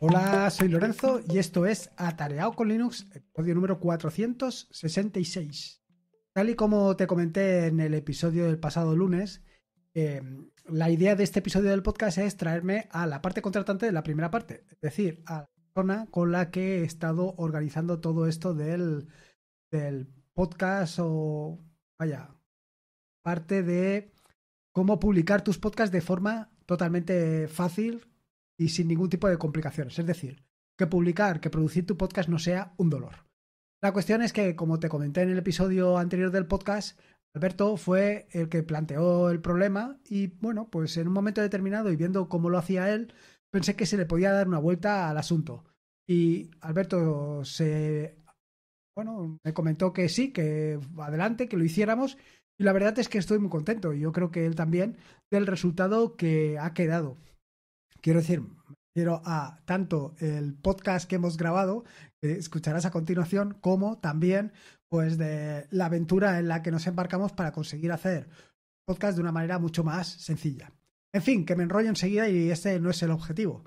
Hola, soy Lorenzo y esto es Atareado con Linux, episodio número 466. Tal y como te comenté en el episodio del pasado lunes, eh, la idea de este episodio del podcast es traerme a la parte contratante de la primera parte, es decir, a la persona con la que he estado organizando todo esto del, del podcast o, vaya, parte de cómo publicar tus podcasts de forma totalmente fácil, y sin ningún tipo de complicaciones. Es decir, que publicar, que producir tu podcast no sea un dolor. La cuestión es que, como te comenté en el episodio anterior del podcast, Alberto fue el que planteó el problema y bueno, pues en un momento determinado y viendo cómo lo hacía él, pensé que se le podía dar una vuelta al asunto. Y Alberto se bueno, me comentó que sí, que adelante, que lo hiciéramos y la verdad es que estoy muy contento y yo creo que él también del resultado que ha quedado. Quiero decir, quiero a tanto el podcast que hemos grabado, que escucharás a continuación, como también pues de la aventura en la que nos embarcamos para conseguir hacer podcast de una manera mucho más sencilla. En fin, que me enrollo enseguida y este no es el objetivo.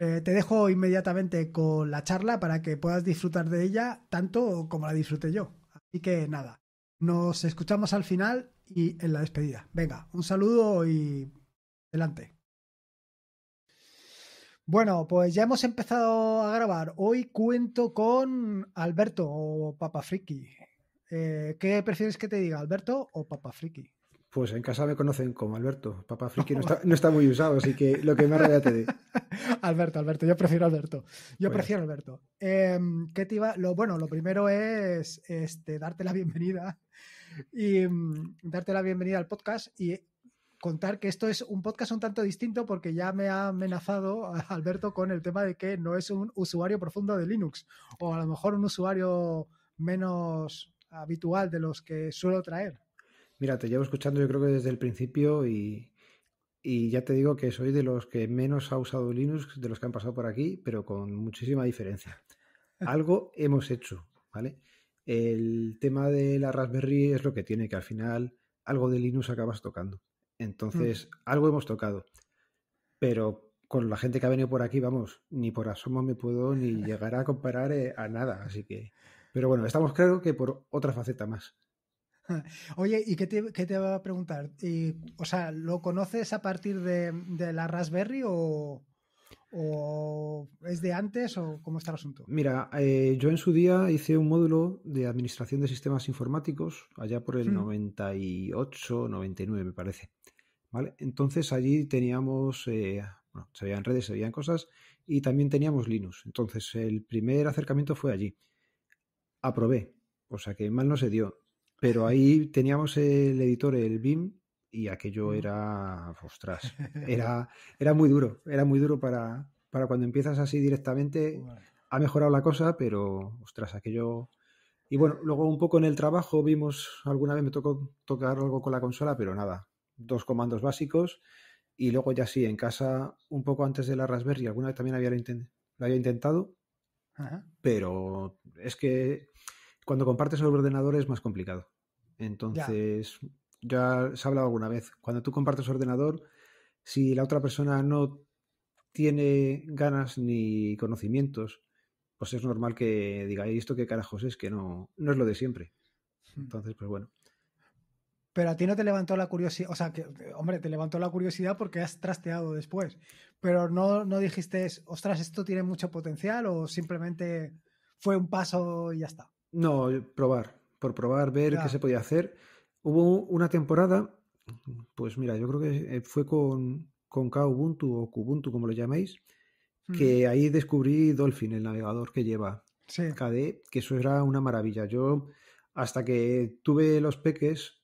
Eh, te dejo inmediatamente con la charla para que puedas disfrutar de ella tanto como la disfruté yo. Así que nada, nos escuchamos al final y en la despedida. Venga, un saludo y adelante. Bueno, pues ya hemos empezado a grabar. Hoy cuento con Alberto o Papa Friki. Eh, ¿Qué prefieres que te diga, Alberto o Papa Friki? Pues en casa me conocen como Alberto. Papa Friki no está, muy usado, así que lo que me raya te dé. Alberto, Alberto, yo prefiero Alberto. Yo prefiero Alberto. Em, ¿qué te iba? Lo, bueno, lo primero es este, darte la bienvenida y mm, darte la bienvenida al podcast y contar que esto es un podcast un tanto distinto porque ya me ha amenazado Alberto con el tema de que no es un usuario profundo de Linux o a lo mejor un usuario menos habitual de los que suelo traer. Mira, te llevo escuchando yo creo que desde el principio y, y ya te digo que soy de los que menos ha usado Linux, de los que han pasado por aquí, pero con muchísima diferencia. Algo hemos hecho, ¿vale? El tema de la Raspberry es lo que tiene, que al final algo de Linux acabas tocando. Mm. Entonces, algo hemos tocado. Pero con la gente que ha venido por aquí, vamos, ni por asomo me puedo ni llegar a comparar eh, a nada. Así que. Pero bueno, estamos claro que por otra faceta más. Oye, ¿y qué te, qué va a preguntar? Eh, o sea, ¿lo conoces a partir de, de la Raspberry o, ¿O es de antes o cómo está el asunto? Mira, eh, yo en su día hice un módulo de administración de sistemas informáticos allá por el 98, mm. 99 me parece. ¿Vale? Entonces allí teníamos, eh, bueno, se veían redes, se veían cosas y también teníamos Linux. Entonces el primer acercamiento fue allí. Aprobé, o sea que mal no se dio. Pero ahí teníamos el editor, el BIM, y aquello mm. era, ostras, era, era muy duro, era muy duro para, para cuando empiezas así directamente. Ha mejorado la cosa, pero, ostras, aquello... Y bueno, luego un poco en el trabajo vimos, alguna vez me tocó tocar algo con la consola, pero nada, dos comandos básicos y luego ya sí, en casa, un poco antes de la Raspberry, alguna vez también había lo, había intentado, pero es que cuando compartes el ordenador es más complicado. Entonces, ya se ha hablado alguna vez, cuando tú compartes ordenador, si la otra persona no tiene ganas ni conocimientos, pues es normal que diga, esto qué carajos es? Que no, no es lo de siempre. Hmm. Entonces, pues bueno. Pero a ti no te levantó la curiosidad, o sea, que, hombre, te levantó la curiosidad porque has trasteado después, pero no, no dijiste, ostras, esto tiene mucho potencial o simplemente fue un paso y ya está. No, probar, por probar, ver qué se podía hacer Hubo una temporada, pues mira, yo creo que eh, fue con, con Kubuntu o Kubuntu, como lo llaméis, que mm. ahí descubrí Dolphin, el navegador que lleva KDE, que eso era una maravilla. Yo, hasta que tuve los peques,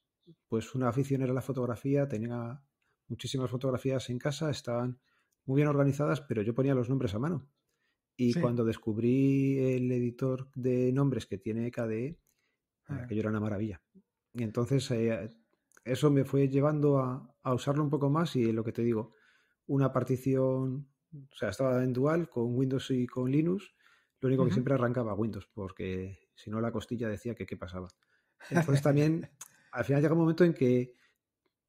pues una afición era la fotografía, tenía muchísimas fotografías en casa, estaban muy bien organizadas, pero yo ponía los nombres a mano. Y cuando descubrí el editor de nombres que tiene KDE, ah. aquello era una maravilla. Y entonces eh, eso me fue llevando a, usarlo un poco más y lo que te digo, una partición, o sea, estaba en dual con Windows y con Linux, lo único que siempre arrancaba Windows, porque si no la costilla decía que qué pasaba. Entonces también, al final llega un momento en que,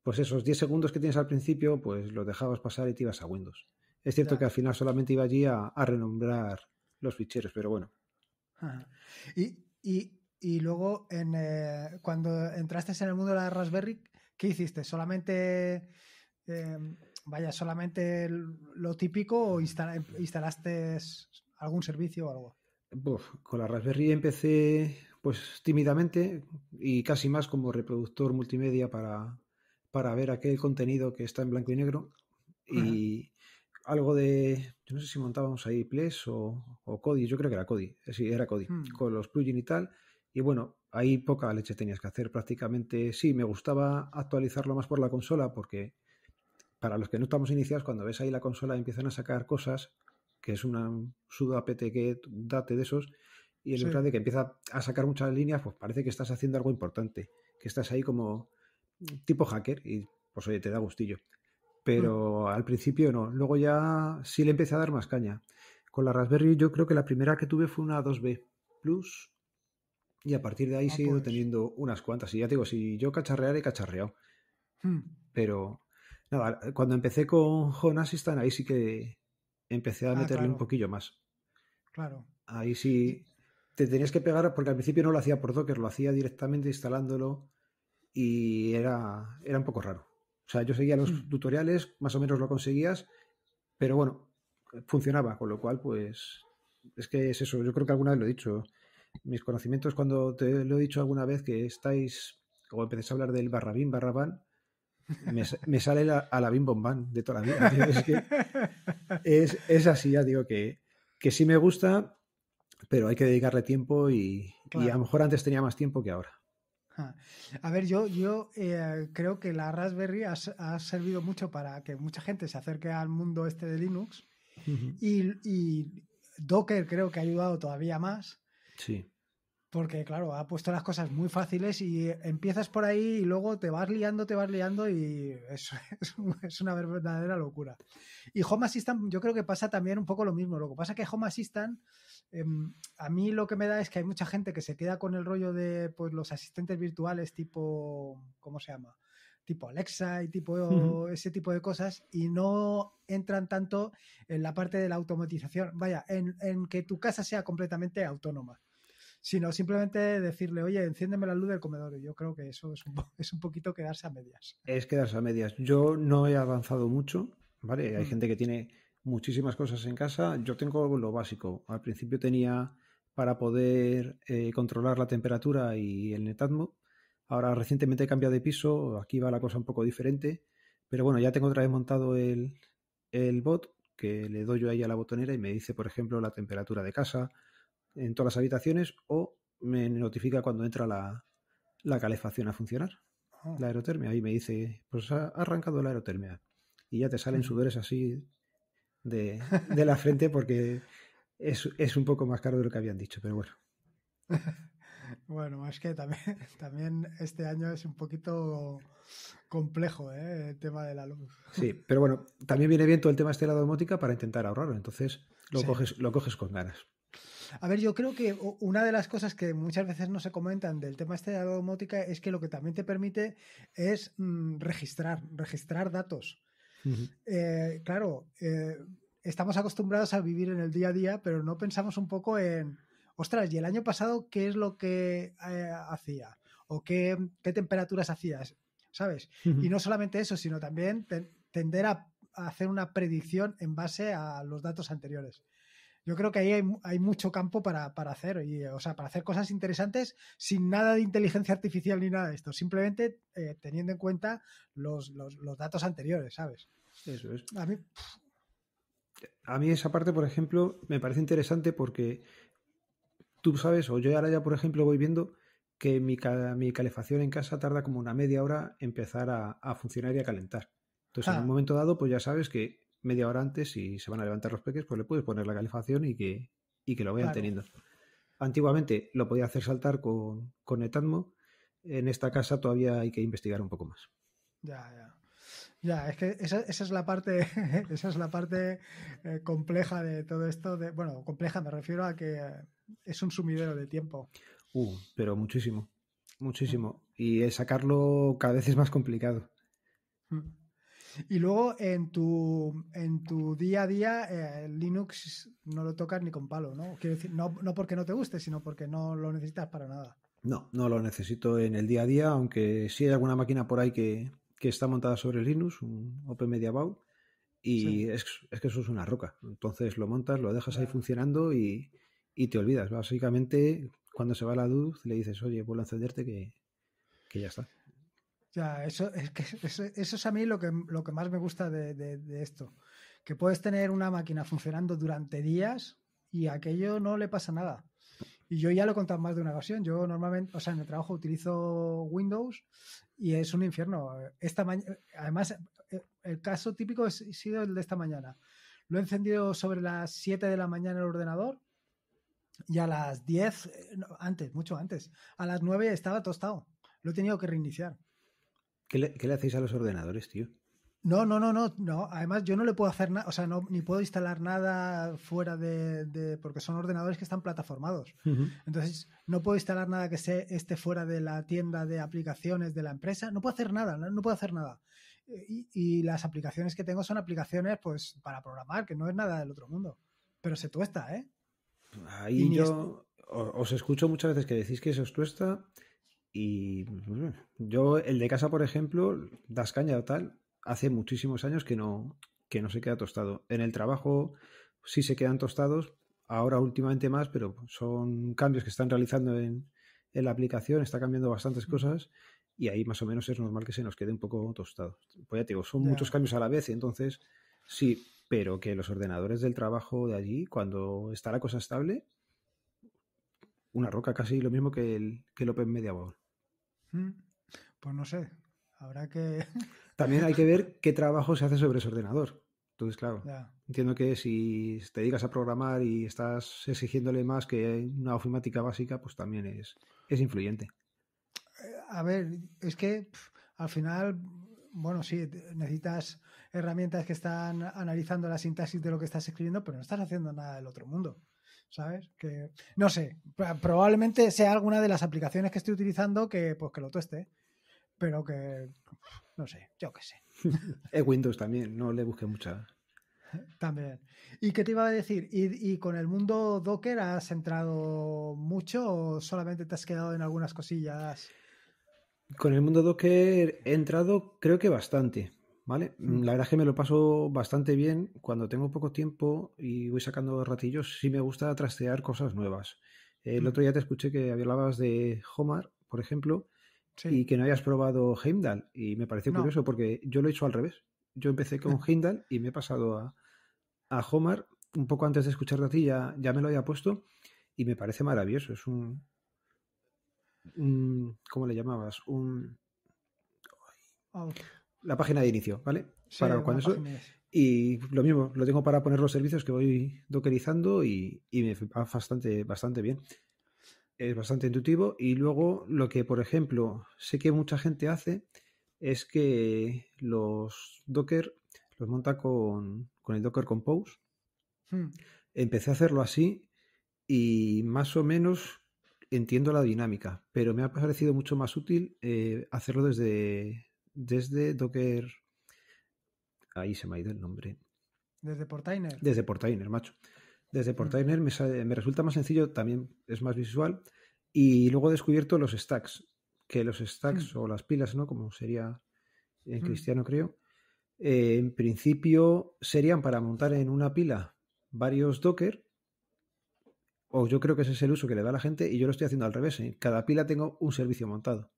pues esos 10 segundos que tienes al principio, pues los dejabas pasar y te ibas a Windows. Es cierto que al final solamente iba allí a, renombrar los ficheros, pero bueno. y y luego, eh, cuando entraste en el mundo de la Raspberry, ¿qué hiciste? ¿Solamente, em, vaya, solamente lo típico o instalaste algún servicio o algo? con la Raspberry empecé pues tímidamente y casi más como reproductor multimedia para, ver aquel contenido que está en blanco y negro. Y, algo de. Yo no sé si montábamos ahí Ples o, o Cody, yo creo que era Cody, eh, sí, era Cody, hmm. con los plugins y tal. Y bueno, ahí poca leche tenías que hacer prácticamente. Sí, me gustaba actualizarlo más por la consola porque para los que no estamos iniciados, cuando ves ahí la consola empiezan a sacar cosas, que es una apt que date de esos, y el sí. de que empieza a sacar muchas líneas, pues parece que estás haciendo algo importante, que estás ahí como tipo hacker y pues oye, te da gustillo. Mm. Pero al principio no, luego ya sí le empecé a dar más caña. Con la Raspberry yo creo que la primera que tuve fue una 2B Plus y a partir de ahí ah, oh, he pues. teniendo unas cuantas. Y ya te digo, si yo cacharrear he cacharreado. Hmm. Pero nada, cuando empecé con Home Assistant, ahí sí que empecé a ah, meterle un poquillo más. Claro. Ahí sí te tenías que pegar, porque al principio no lo hacía por Docker, lo hacía directamente instalándolo y era, era un poco raro. O sea, yo seguía los hmm. tutoriales, más o menos lo conseguías, pero bueno, funcionaba, con lo cual, pues es que es eso. Yo creo que alguna vez lo he dicho mis conocimientos cuando te lo he dicho alguna vez que estáis, como empecé a hablar del barrabín, barrabán, me, me sale la, a la bim bombán de toda la vida. Es, así, ya digo que, que sí me gusta, pero hay que dedicarle tiempo y, a lo mejor antes tenía más tiempo que ahora. Ah, a ver, yo, yo eh, creo que la Raspberry ha, servido mucho para que mucha gente se acerque al mundo este de Linux y, Docker creo que ha ayudado todavía más Sí. Porque, claro, ha puesto las cosas muy fáciles y empiezas por ahí y luego te vas liando, te vas liando y es, es una verdadera locura. Y Home Assistant, yo creo que pasa también un poco lo mismo. Lo que pasa es que Home Assistant, em, a mí lo que me da es que hay mucha gente que se queda con el rollo de pues, los asistentes virtuales tipo, ¿cómo se llama? tipo Alexa y tipo ese tipo de cosas y no entran tanto en la parte de la automatización, vaya, en que tu casa sea completamente autónoma sino simplemente decirle, oye, enciéndeme la luz del comedor. Y yo creo que eso es un, es un poquito quedarse a medias. Es quedarse a medias. Yo no he avanzado mucho, ¿vale? Hay mm. gente que tiene muchísimas cosas en casa. Yo tengo lo básico. Al principio tenía para poder eh, controlar la temperatura y el netatmo. Ahora recientemente he cambiado de piso, aquí va la cosa un poco diferente, pero bueno, ya tengo otra vez montado el, el bot que le doy yo ahí a la botonera y me dice, por ejemplo, la temperatura de casa, en todas las habitaciones o me notifica cuando entra la, calefacción a funcionar, ah. la aerotermia, y me dice, pues ha arrancado la aerotermia. Y ya te salen sudores así de, la frente porque es, un poco más caro de lo que habían dicho, pero bueno. Bueno, es que también, también este año es un poquito complejo ¿eh? el tema de la luz. Sí, pero bueno, también viene bien todo el tema este de la domótica para intentar ahorrarlo, entonces lo, coges, lo coges con ganas. A ver, yo creo que una de las cosas que muchas veces no se comentan del tema este de la domótica es que lo que también te permite es mm, registrar, registrar datos. Eh, claro, eh, estamos acostumbrados a vivir en el día a día, pero no pensamos un poco en, ostras, ¿y el año pasado qué es lo que eh, hacía? ¿O qué, temperaturas hacías? ¿Sabes? Y no solamente eso, sino también tender a, hacer una predicción en base a los datos anteriores yo creo que ahí hay, mucho campo para, hacer, o sea, para hacer cosas interesantes sin nada de inteligencia artificial ni nada de esto, simplemente eh, teniendo en cuenta los, datos anteriores, ¿sabes? Eso es. A mí, esa parte, por ejemplo, me parece interesante porque tú sabes, o yo ahora ya, por ejemplo, voy viendo que mi, calefacción en casa tarda como una media hora empezar a, funcionar y a calentar. Entonces, en un ah. momento dado, pues ya sabes que media hora antes y se van a levantar los peques, pues le puedes poner la calefacción y que, y que lo vayan teniendo. Antiguamente lo podía hacer saltar con, con Etatmo. En esta casa todavía hay que investigar un poco más. Ya, ya. Ya, es que esa, esa, es la parte, esa es la parte eh, compleja de todo esto. De, bueno, compleja me refiero a que es un sumidero de tiempo. Uh, pero muchísimo, muchísimo. Mm. Y sacarlo cada vez es más complicado. Mm. Y luego en tu, en tu día a día, eh, Linux no lo tocas ni con palo, ¿no? Quiero decir, no, no porque no te guste, sino porque no lo necesitas para nada. No, no lo necesito en el día a día, aunque sí hay alguna máquina por ahí que, está montada sobre Linux, un Open Media y es, que eso es una roca. Entonces lo montas, lo dejas ahí funcionando y, te olvidas. Básicamente, cuando se va la luz, le dices, oye, vuelvo a encenderte que ya está eso es, eso, es a mí lo que, lo que más me gusta de, esto. Que puedes tener una máquina funcionando durante días y a aquello no le pasa nada. Y yo ya lo he contado más de una ocasión. Yo normalmente, o sea, en el trabajo utilizo Windows y es un infierno. Esta además, eh, el caso típico ha sido el de esta mañana. Lo he encendido sobre las 7 de la mañana el ordenador y a las 10, eh, antes, mucho antes, a las 9 estaba tostado. Lo he tenido que reiniciar. ¿Qué le, hacéis a los ordenadores, tío? No, no, no, no, no. Además, yo no le puedo hacer nada, o sea, ni puedo instalar nada fuera de, porque son ordenadores que están plataformados. Entonces, no puedo instalar nada que esté fuera de la tienda de aplicaciones de la empresa. No puedo hacer nada, no, puedo hacer nada. Y, las aplicaciones que tengo son aplicaciones, pues, para programar, que no es nada del otro mundo. Pero se tuesta, ¿eh? Ahí yo os escucho muchas veces que decís que se os tuesta y yo, el de casa, por ejemplo, das caña o tal, hace muchísimos años que no, que no se queda tostado. En el trabajo sí se quedan tostados, ahora últimamente más, pero son cambios que están realizando en, la aplicación, está cambiando bastantes cosas y ahí más o menos es normal que se nos quede un poco tostado. Pues ya te digo, son muchos cambios a la vez entonces sí, pero que los ordenadores del trabajo de allí, cuando está la cosa estable, una roca, casi lo mismo que el, que Open Media hmm. Pues no sé, habrá que... También hay que ver qué trabajo se hace sobre ese ordenador. Entonces, claro, entiendo que si te dedicas a programar y estás exigiéndole más que una ofimática básica, pues también es, es influyente. Eh, a ver, es que al final, bueno, sí, necesitas herramientas que están analizando la sintaxis de lo que estás escribiendo, pero no estás haciendo nada del otro mundo. ¿sabes? Que, no sé, probablemente sea alguna de las aplicaciones que estoy utilizando que, pues, que lo tueste, pero que, no sé, yo qué sé. es Windows también, no le busqué mucha. También. ¿Y qué te iba a decir? ¿Y, ¿Y, con el mundo Docker has entrado mucho o solamente te has quedado en algunas cosillas? Con el mundo Docker he entrado creo que bastante. ¿Vale? Mm. La verdad es que me lo paso bastante bien. Cuando tengo poco tiempo y voy sacando ratillos, sí me gusta trastear cosas nuevas. El mm. otro día te escuché que hablabas de Homar, por ejemplo, y que no hayas probado Heimdall. Y me pareció curioso porque yo lo he hecho al revés. Yo empecé con Heimdall y me he pasado a, a Homar un poco antes de escuchar a ti, ya, me lo había puesto y me parece maravilloso. Es un, ¿Cómo le llamabas? Un la página de inicio, ¿vale? para cuando eso. Y lo mismo, lo tengo para poner los servicios que voy dockerizando y, me va bastante, bastante bien. Es bastante intuitivo. Y luego lo que, por ejemplo, sé que mucha gente hace es que los Docker los monta con, con el Docker Compose. Hmm. Empecé a hacerlo así y más o menos entiendo la dinámica, pero me ha parecido mucho más útil eh, hacerlo desde, desde Docker. Ahí se me ha ido el nombre. Desde Portainer. Desde Portainer, macho. Desde mm. Portainer me, resulta más sencillo, también es más visual. Y luego he descubierto los stacks, que los stacks mm. o las pilas, ¿no? Como sería en mm. cristiano, creo. Eh, en principio serían para montar en una pila varios Docker. O yo creo que ese es el uso que le da la gente y yo lo estoy haciendo al revés. En ¿eh? cada pila tengo un servicio montado.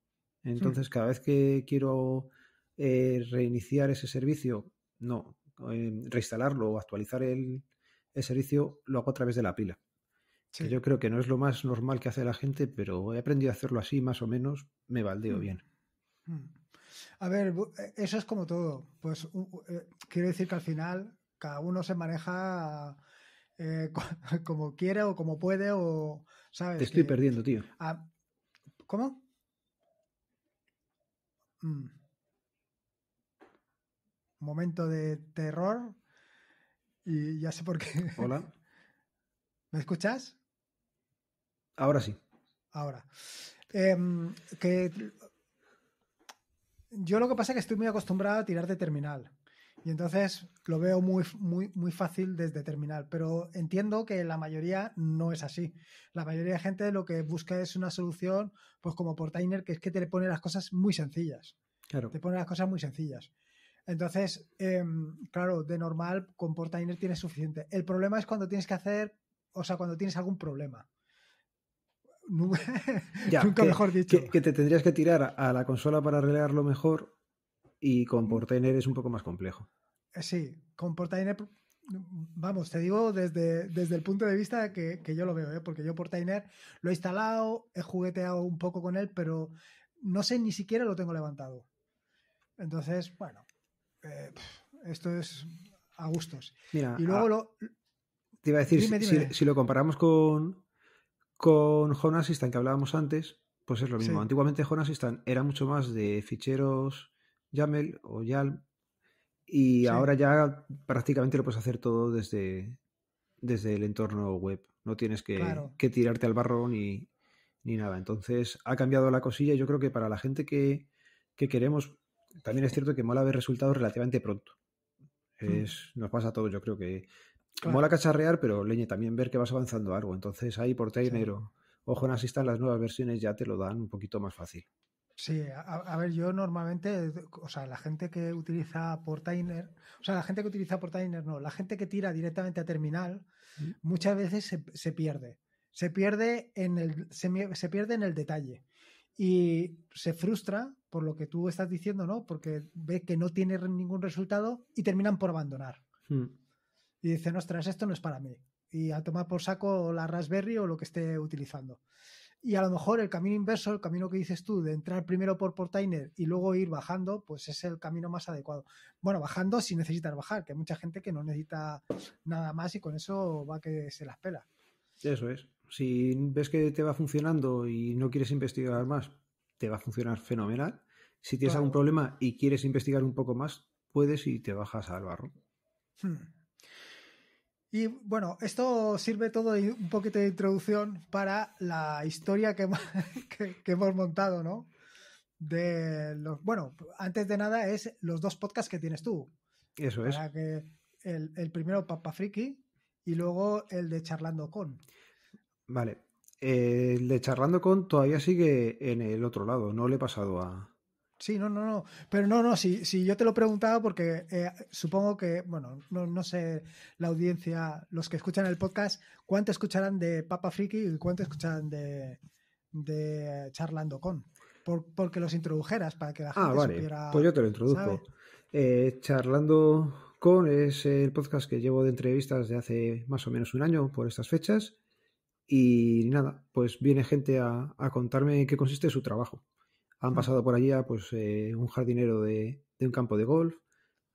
Entonces, cada vez que quiero eh, reiniciar ese servicio, no, em, reinstalarlo o actualizar el, servicio, lo hago a través de la pila. yo creo que no es lo más normal que hace la gente, pero he aprendido a hacerlo así, más o menos, me baldeo mm. bien. Mm. A ver, eh, eso es como todo. Pues eh, quiero decir que al final cada uno se maneja como quiere o como puede o, ¿sabes? Te estoy perdiendo, tío. ¿Cómo? Mm. Momento de terror. Y ya sé por qué. Hola. ¿Me escuchas? Ahora sí. Ahora. Em, que yo lo que pasa es que estoy muy acostumbrado a tirar de terminal. Y entonces lo veo muy, muy, muy fácil desde terminal, pero entiendo que la mayoría no es así. La mayoría de gente lo que busca es una solución, pues como Portainer, que es que te pone las cosas muy sencillas. Claro. Te pone las cosas muy sencillas. Entonces, em, claro, de normal con Portainer tienes suficiente. El problema es cuando tienes que hacer, o sea, cuando tienes algún problema. Nunca mejor dicho. que, te tendrías que tirar a la consola para arreglarlo mejor y con Portainer es un poco más complejo. Eh, sí, con Portainer, vamos, te digo desde, desde el punto de vista que, yo lo veo, ¿eh? porque yo Portainer lo he instalado, he jugueteado un poco con él, pero no sé ni siquiera lo tengo levantado. Entonces, bueno, eh, esto es a gustos. y luego lo... Te iba a decir, Si, lo comparamos con, con Home que hablábamos antes, pues es lo mismo. Antiguamente jonas Assistant era mucho más de ficheros YAML o YALM. Y ahora ya prácticamente lo puedes hacer todo desde, desde el entorno web. No tienes que, tirarte al barro ni, ni, nada. Entonces ha cambiado la cosilla. Yo creo que para la gente que, que queremos, también es cierto que mola ver resultados relativamente pronto. Mm. Es, Nos pasa a todos, yo creo que mola cacharrear, pero leñe, también ver que vas avanzando algo. Entonces ahí por tener ojo en asistan las nuevas versiones, ya te lo dan un poquito más fácil. Sí, a, ver, yo normalmente, o sea, la gente que utiliza Portainer, o sea, la gente que utiliza Portainer no, la gente que tira directamente a terminal, muchas veces se, pierde. Se pierde en el, se, pierde en el detalle. Y se frustra por lo que tú estás diciendo, ¿no? Porque ve que no tiene ningún resultado y terminan por abandonar. Hmm. Y dicen, ostras, esto no es para mí. Y a tomar por saco la Raspberry o lo que esté utilizando. Y a lo mejor el camino inverso, el camino que dices tú, de entrar primero por Portainer y luego ir bajando, pues es el camino más adecuado. Bueno, bajando si necesitas bajar, que hay mucha gente que no necesita nada más y con eso va que se las pela. Eso es. Si ves que te va funcionando y no quieres investigar más, te va a funcionar fenomenal. Si tienes algún problema y quieres investigar un poco más, puedes y te bajas al barro. Hmm. Y bueno, esto sirve todo de un poquito de introducción para la historia que, hemos montado, ¿no? De los, bueno, antes de nada es los dos podcasts que tienes tú. Eso es. el, primero Papa Friki y luego el de Charlando con. Vale. el de Charlando con todavía sigue en el otro lado, no le he pasado a, Sí, no, no, no. Pero no, no, si, si yo te lo he preguntado porque eh, supongo que, bueno, no, no, sé la audiencia, los que escuchan el podcast, cuánto escucharán de Papa Friki y cuánto escucharán de, de Charlando con. porque los introdujeras para que la ah, gente ah, vale. pues yo te lo introduzco. Eh, Charlando con es el podcast que llevo de entrevistas de hace más o menos un año por estas fechas. Y nada, pues viene gente a, a contarme en qué consiste su trabajo. Han pasado por allá ah, pues, eh, un jardinero de, un campo de golf,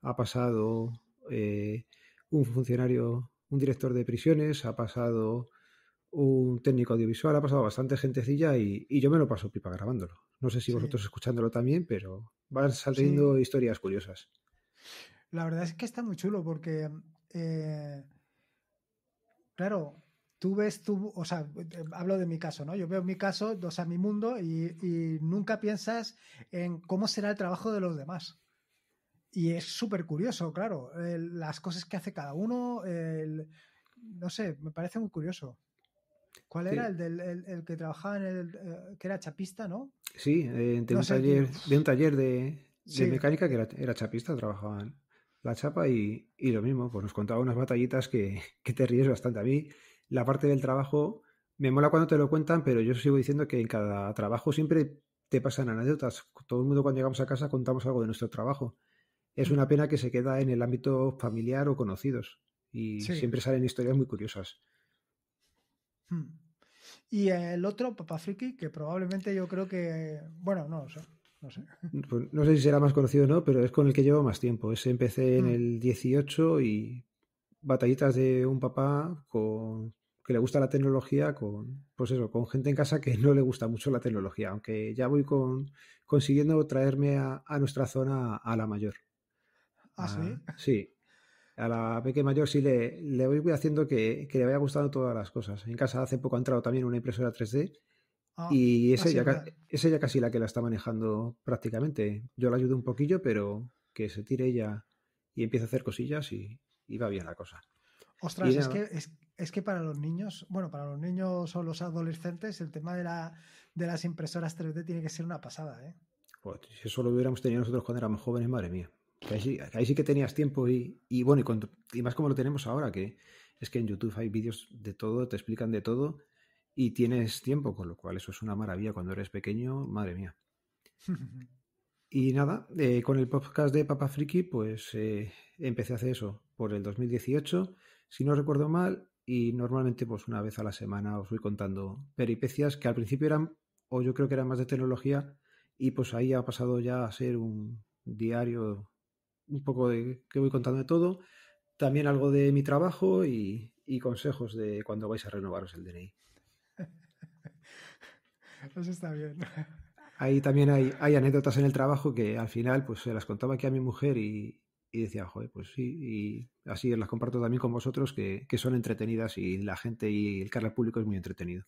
ha pasado eh, un funcionario, un director de prisiones, ha pasado un técnico audiovisual, ha pasado bastante gentecilla y, y yo me lo paso pipa grabándolo. No sé si vosotros escuchándolo también, pero van saliendo historias curiosas. La verdad es que está muy chulo porque, eh, claro, tú ves tú, o sea, hablo de mi caso, ¿no? Yo veo mi caso, o sea, mi mundo y, nunca piensas en cómo será el trabajo de los demás. Y es súper curioso, claro, las cosas que hace cada uno, no sé, me parece muy curioso. ¿Cuál era el, del, que trabajaba en el, eh, que era chapista, no? Sí, eh, de, un taller, de, un taller, de mecánica que era, era chapista, trabajaban la chapa y, lo mismo, pues nos contaba unas batallitas que te ríes bastante a mí la parte del trabajo me mola cuando te lo cuentan, pero yo sigo diciendo que en cada trabajo siempre te pasan anécdotas. Todo el mundo cuando llegamos a casa contamos algo de nuestro trabajo. Es mm. una pena que se queda en el ámbito familiar o conocidos. Y siempre salen historias muy curiosas. Mm. Y el otro, Papá Friki, que probablemente yo creo que. Bueno, no, no sé. Mm, pues, no sé si será más conocido o no, pero es con el que llevo más tiempo. Ese empecé en el 18 y batallitas de un papá con, que le gusta la tecnología con, pues eso, con gente en casa que no le gusta mucho la tecnología, aunque ya voy con, consiguiendo traerme a, nuestra zona a la mayor. ¿Ah, sí? A, ah, sí. A la pequeña mayor sí le, le voy haciendo que, le vaya gustando todas las cosas. En casa hace poco ha entrado también una impresora 3D ah, y ah, es ella, es ella casi la que la está manejando prácticamente. Yo la ayudo un poquillo, pero que se tire ella y empiece a hacer cosillas y, iba bien la cosa. Ostras, es, que, es, que para los niños, bueno, para los niños o los adolescentes, el tema de, la, de las impresoras 3D tiene que ser una pasada, ¿eh? Pues, si eso lo hubiéramos tenido nosotros cuando éramos jóvenes, madre mía. ahí, sí, que tenías tiempo y, bueno, y, y, más como lo tenemos ahora, que es que en YouTube hay vídeos de todo, te explican de todo y tienes tiempo, con lo cual eso es una maravilla cuando eres pequeño, madre mía. Y nada, eh, con el podcast de Papa Friki, pues eh, empecé a hacer eso por el 2018, si no recuerdo mal, y normalmente pues una vez a la semana os voy contando peripecias que al principio eran, o yo creo que eran más de tecnología, y pues ahí ha pasado ya a ser un diario, un poco de que voy contando de todo, también algo de mi trabajo y, consejos de cuando vais a renovaros el DNI. Eso está bien. Ahí también hay, anécdotas en el trabajo que al final pues se las contaba aquí a mi mujer y, decía, joder, pues sí, y así las comparto también con vosotros que, son entretenidas y la gente y el cara al público es muy entretenido.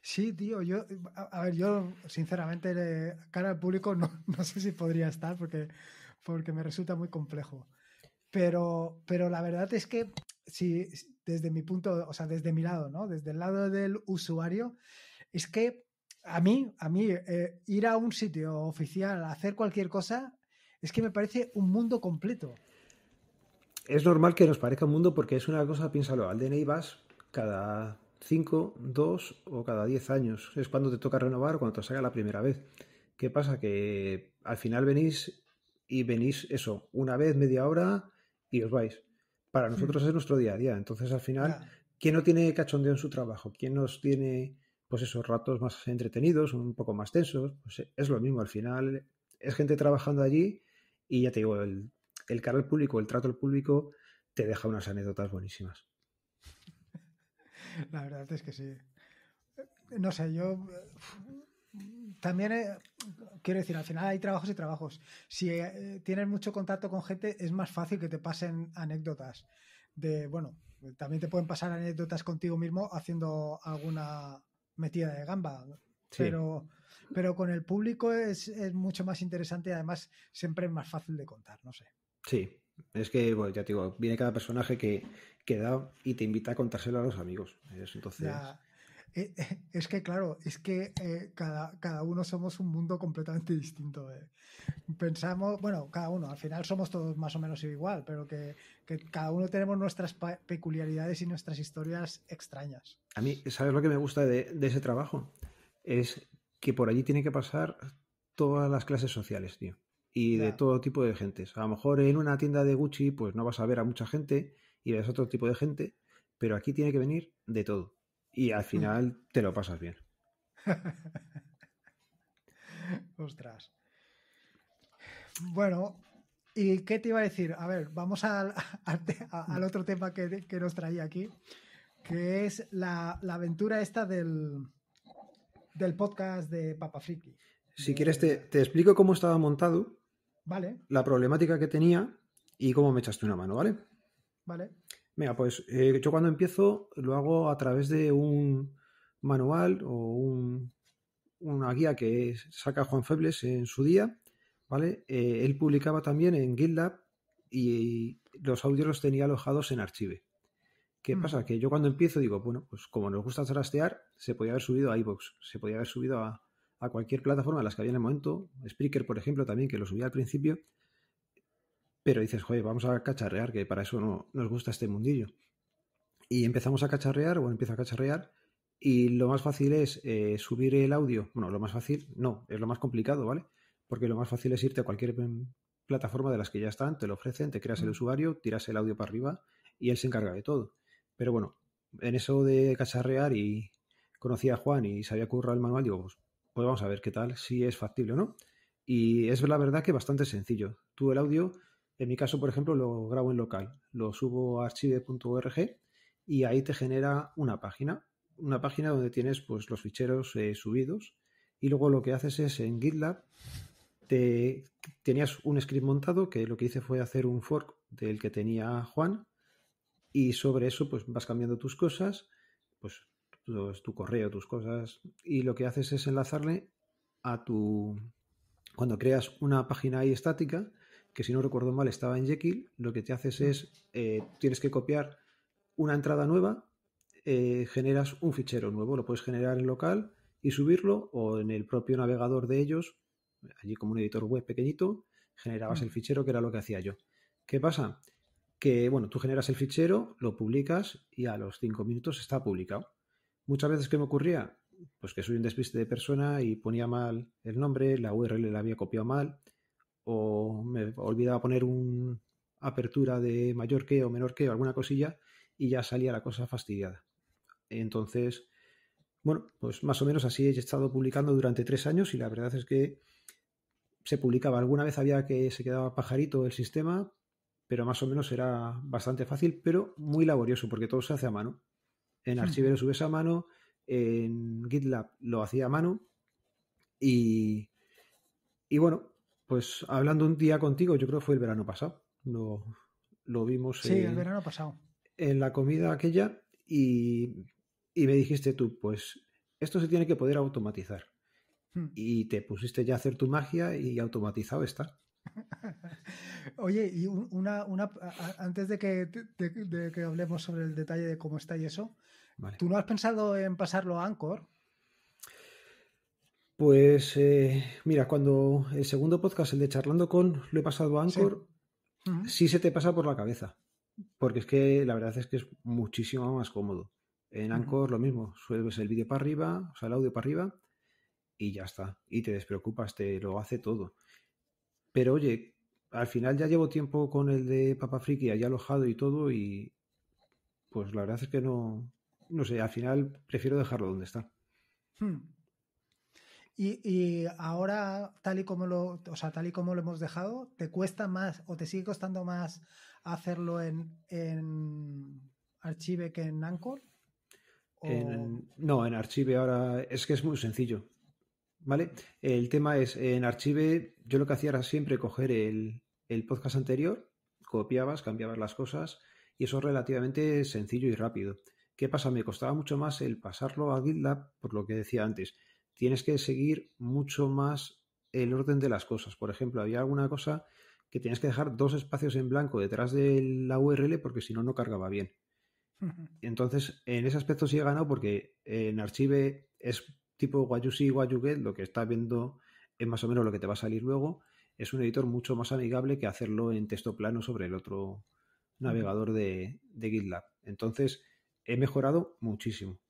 Sí, tío, yo, a, ver, yo sinceramente eh, cara al público no, no, sé si podría estar porque, porque me resulta muy complejo. Pero, pero la verdad es que si desde mi punto, o sea, desde mi lado, ¿no? Desde el lado del usuario, es que a mí, a mí, eh, ir a un sitio oficial, a hacer cualquier cosa, es que me parece un mundo completo. Es normal que nos parezca un mundo porque es una cosa, piénsalo, al DNI vas cada 5, 2 o cada 10 años. Es cuando te toca renovar o cuando te salga la primera vez. ¿Qué pasa? Que al final venís y venís eso, una vez, media hora y os vais. Para hmm. nosotros es nuestro día a día. Entonces, al final, ¿quién no tiene cachondeo en su trabajo? ¿Quién nos tiene pues esos ratos más entretenidos, un poco más tensos, pues e, es lo mismo al final, es gente trabajando allí y ya te digo, el, el cara público, el trato al público te deja unas anécdotas buenísimas. La verdad es que sí. No sé, yo también eh, quiero decir, al final hay trabajos y trabajos. Si eh, tienes mucho contacto con gente, es más fácil que te pasen anécdotas. De, bueno, también te pueden pasar anécdotas contigo mismo haciendo alguna metida de gamba. Pero, pero con el público es, es, mucho más interesante y además siempre es más fácil de contar, no sé. Sí, es que, bueno, ya te digo, viene cada personaje que, que da y te invita a contárselo a los amigos. Entonces... Eh, eh, es que, claro, es que eh, cada, uno somos un mundo completamente distinto. Pensamos, bueno, cada uno, al final somos todos más o menos igual, pero que, cada uno tenemos nuestras peculiaridades y nuestras historias extrañas. A mí, ¿sabes lo que me gusta de, ese trabajo? Es que por allí tiene que pasar todas las clases sociales, tío. Y de todo tipo de gentes. A lo mejor en una tienda de Gucci, pues no vas a ver a mucha gente y ves otro tipo de gente, pero aquí tiene que venir de todo y al mm. final te lo pasas bien. Ostras. Bueno, ¿y qué te iba a decir? A ver, vamos al, otro tema que, nos traía aquí, que es la, aventura esta del, del, podcast de Papa Friki. Si quieres, te, explico cómo estaba montado. Vale. La problemática que tenía y cómo me echaste una mano, ¿vale? Vale. Mira, pues eh, yo cuando empiezo lo hago a través de un manual o una guía que saca Juan Febles en su día, ¿vale? Eh, él publicaba también en GitLab y, los audios los tenía alojados en Archive. ¿Qué mm. pasa? Que yo cuando empiezo digo, bueno, pues como nos gusta trastear, se podía haber subido a iBox, se podía haber subido a, a cualquier plataforma de las que había en el momento, Spreaker, por ejemplo, también, que lo subía al principio, pero dices, joder, vamos a cacharrear, que para eso no, nos gusta este mundillo. Y empezamos a cacharrear, o empieza a cacharrear, y lo más fácil es eh, subir el audio. Bueno, lo más fácil, no, es lo más complicado, ¿vale? Porque lo más fácil es irte a cualquier mm, plataforma de las que ya están, te lo ofrecen, te creas el mm. usuario, tiras el audio para arriba y él se encarga de todo. Pero bueno, en eso de cacharrear y conocía a Juan y sabía currar el manual, digo, pues, pues vamos a ver qué tal, si es factible o no. Y es la verdad que bastante sencillo. Tú el audio en mi caso, por ejemplo, lo grabo en local, lo subo a archive.org y ahí te genera una página, una página donde tienes pues, los ficheros eh, subidos y luego lo que haces es en GitLab te, tenías un script montado que lo que hice fue hacer un fork del que tenía Juan y sobre eso pues vas cambiando tus cosas, pues tu correo, tus cosas y lo que haces es enlazarle a tu cuando creas una página ahí estática que si no recuerdo mal estaba en Jekyll, lo que te haces es, eh, tienes que copiar una entrada nueva, eh, generas un fichero nuevo, lo puedes generar en local y subirlo o en el propio navegador de ellos, allí como un editor web pequeñito, generabas mm. el fichero que era lo que hacía yo. ¿Qué pasa? Que, bueno, tú generas el fichero, lo publicas y a los cinco minutos está publicado. Muchas veces, que me ocurría? Pues que soy un despiste de persona y ponía mal el nombre, la URL la había copiado mal, o me olvidaba poner un apertura de mayor que o menor que o alguna cosilla y ya salía la cosa fastidiada. Entonces, bueno, pues más o menos así he estado publicando durante tres años y la verdad es que se publicaba. Alguna vez había que se quedaba pajarito el sistema, pero más o menos era bastante fácil, pero muy laborioso porque todo se hace a mano. En hmm. Archive subes a mano, en GitLab lo hacía a mano y, y bueno, pues hablando un día contigo, yo creo que fue el verano pasado. Lo, lo vimos. en, el verano pasado. En la comida aquella y, y, me dijiste tú, pues esto se tiene que poder automatizar. Hmm. Y te pusiste ya a hacer tu magia y automatizado está. Oye, y una, una antes de que, que hablemos sobre el detalle de cómo está y eso, ¿tú no has pensado en pasarlo a Anchor? Pues eh, mira, cuando el segundo podcast, el de Charlando con, lo he pasado a Anchor, sí. se te pasa por la cabeza. Porque es que la verdad es que es muchísimo más cómodo. En Anchor lo mismo, suelves el vídeo para arriba, o sea, el audio para arriba y ya está. Y te despreocupas, te lo hace todo. Pero oye, al final ya llevo tiempo con el de Papa Friki allá alojado y todo y pues la verdad es que no, no sé, al final prefiero dejarlo donde está. Hmm. Y, ahora, tal y como lo, o sea, tal y como lo hemos dejado, ¿te cuesta más o te sigue costando más hacerlo en, en Archive que en Anchor? no, en Archive ahora es que es muy sencillo. ¿Vale? El tema es, en Archive yo lo que hacía era siempre coger el, el podcast anterior, copiabas, cambiabas las cosas y eso es relativamente sencillo y rápido. ¿Qué pasa? Me costaba mucho más el pasarlo a GitLab por lo que decía antes tienes que seguir mucho más el orden de las cosas. Por ejemplo, había alguna cosa que tienes que dejar dos espacios en blanco detrás de la URL porque si no, no cargaba bien. Entonces, en ese aspecto sí he ganado porque en Archive es tipo what you see, get, lo que estás viendo es más o menos lo que te va a salir luego. Es un editor mucho más amigable que hacerlo en texto plano sobre el otro navegador de, GitLab. Entonces, he mejorado muchísimo.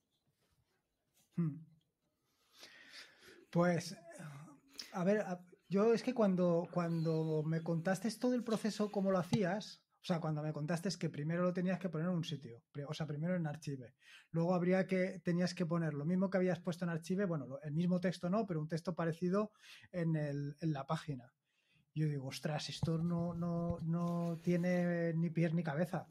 Hmm. Pues, a ver, yo es que cuando, cuando me contaste todo el proceso, cómo lo hacías, o sea, cuando me contaste es que primero lo tenías que poner en un sitio, o sea, primero en archive. Luego habría que, tenías que poner lo mismo que habías puesto en archive, bueno, el mismo texto no, pero un texto parecido en, el, la página. Yo digo, ostras, esto no, no, tiene ni pie ni cabeza.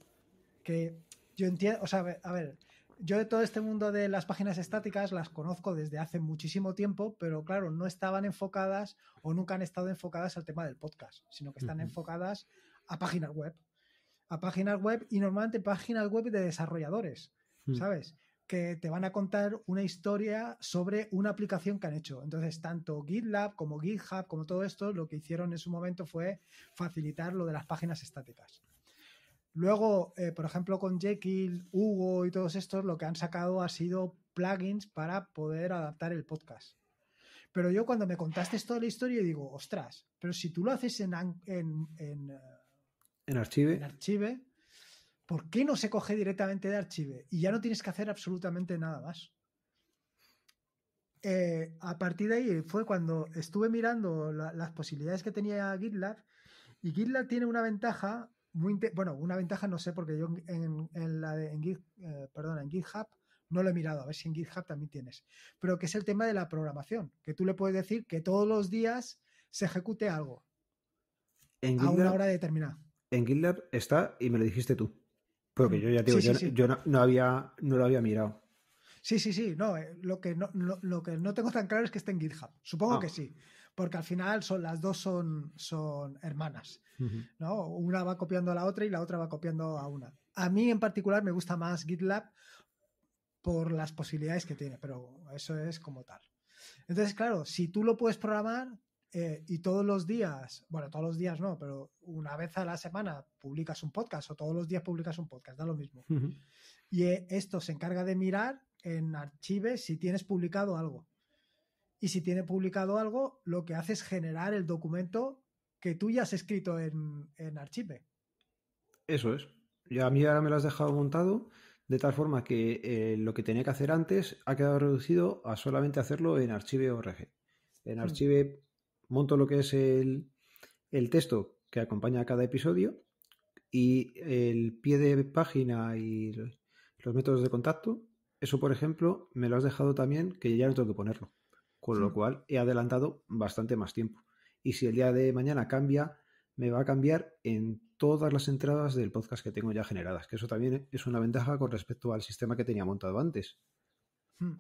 Que yo entiendo, o sea, a ver, yo de todo este mundo de las páginas estáticas las conozco desde hace muchísimo tiempo, pero claro, no estaban enfocadas o nunca han estado enfocadas al tema del podcast, sino que están enfocadas a páginas web. A páginas web y normalmente páginas web de desarrolladores, hmm. ¿sabes? que te van a contar una historia sobre una aplicación que han hecho. Entonces, tanto GitLab como GitHub, como todo esto, lo que hicieron en su momento fue facilitar lo de las páginas estáticas. Luego, eh, por ejemplo, con Jekyll, Hugo y todos estos, lo que han sacado ha sido plugins para poder adaptar el podcast. Pero yo cuando me contaste toda la historia digo, ostras, pero si tú lo haces en, en, en, eh, ¿En archive? ¿por qué no se coge directamente de archive? Y ya no tienes que hacer absolutamente nada más. Eh, a partir de ahí fue cuando estuve mirando las posibilidades que tenía GitLab y GitLab tiene una ventaja bueno, una ventaja no sé, porque yo en, la de, eh, GitHub no lo he mirado, a ver si en GitHub también tienes, pero que es el tema de la programación, que tú le puedes decir que todos los días se ejecute algo en a una hora determinada. En GitLab está y me lo dijiste tú, porque yo ya te digo, yo, no, había, no lo había mirado. Sí, sí, sí, no, eh, lo, que no, lo que no tengo tan claro es que esté en GitHub, supongo ah. que sí, porque al final son las dos son, son hermanas, ¿no? Una va copiando a la otra y la otra va copiando a una. A mí en particular me gusta más GitLab por las posibilidades que tiene, pero eso es como tal. Entonces, claro, si tú lo puedes programar eh, y todos los días, bueno, todos los días no, pero una vez a la semana publicas un podcast o todos los días publicas un podcast, da lo mismo. Y eh, esto se encarga de mirar en archives si tienes publicado algo y si tiene publicado algo, lo que hace es generar el documento que tú ya has escrito en, en Archive. Eso es. Ya a mí ahora me lo has dejado montado de tal forma que eh, lo que tenía que hacer antes ha quedado reducido a solamente hacerlo en Org. En hmm. Archive monto lo que es el, el, texto que acompaña a cada episodio y el pie de página y los métodos de contacto. Eso, por ejemplo, me lo has dejado también que ya no tengo que ponerlo con lo cual he adelantado bastante más tiempo. Y si el día de mañana cambia, me va a cambiar en todas las entradas del podcast que tengo ya generadas, que eso también es una ventaja con respecto al sistema que tenía montado antes. Hmm.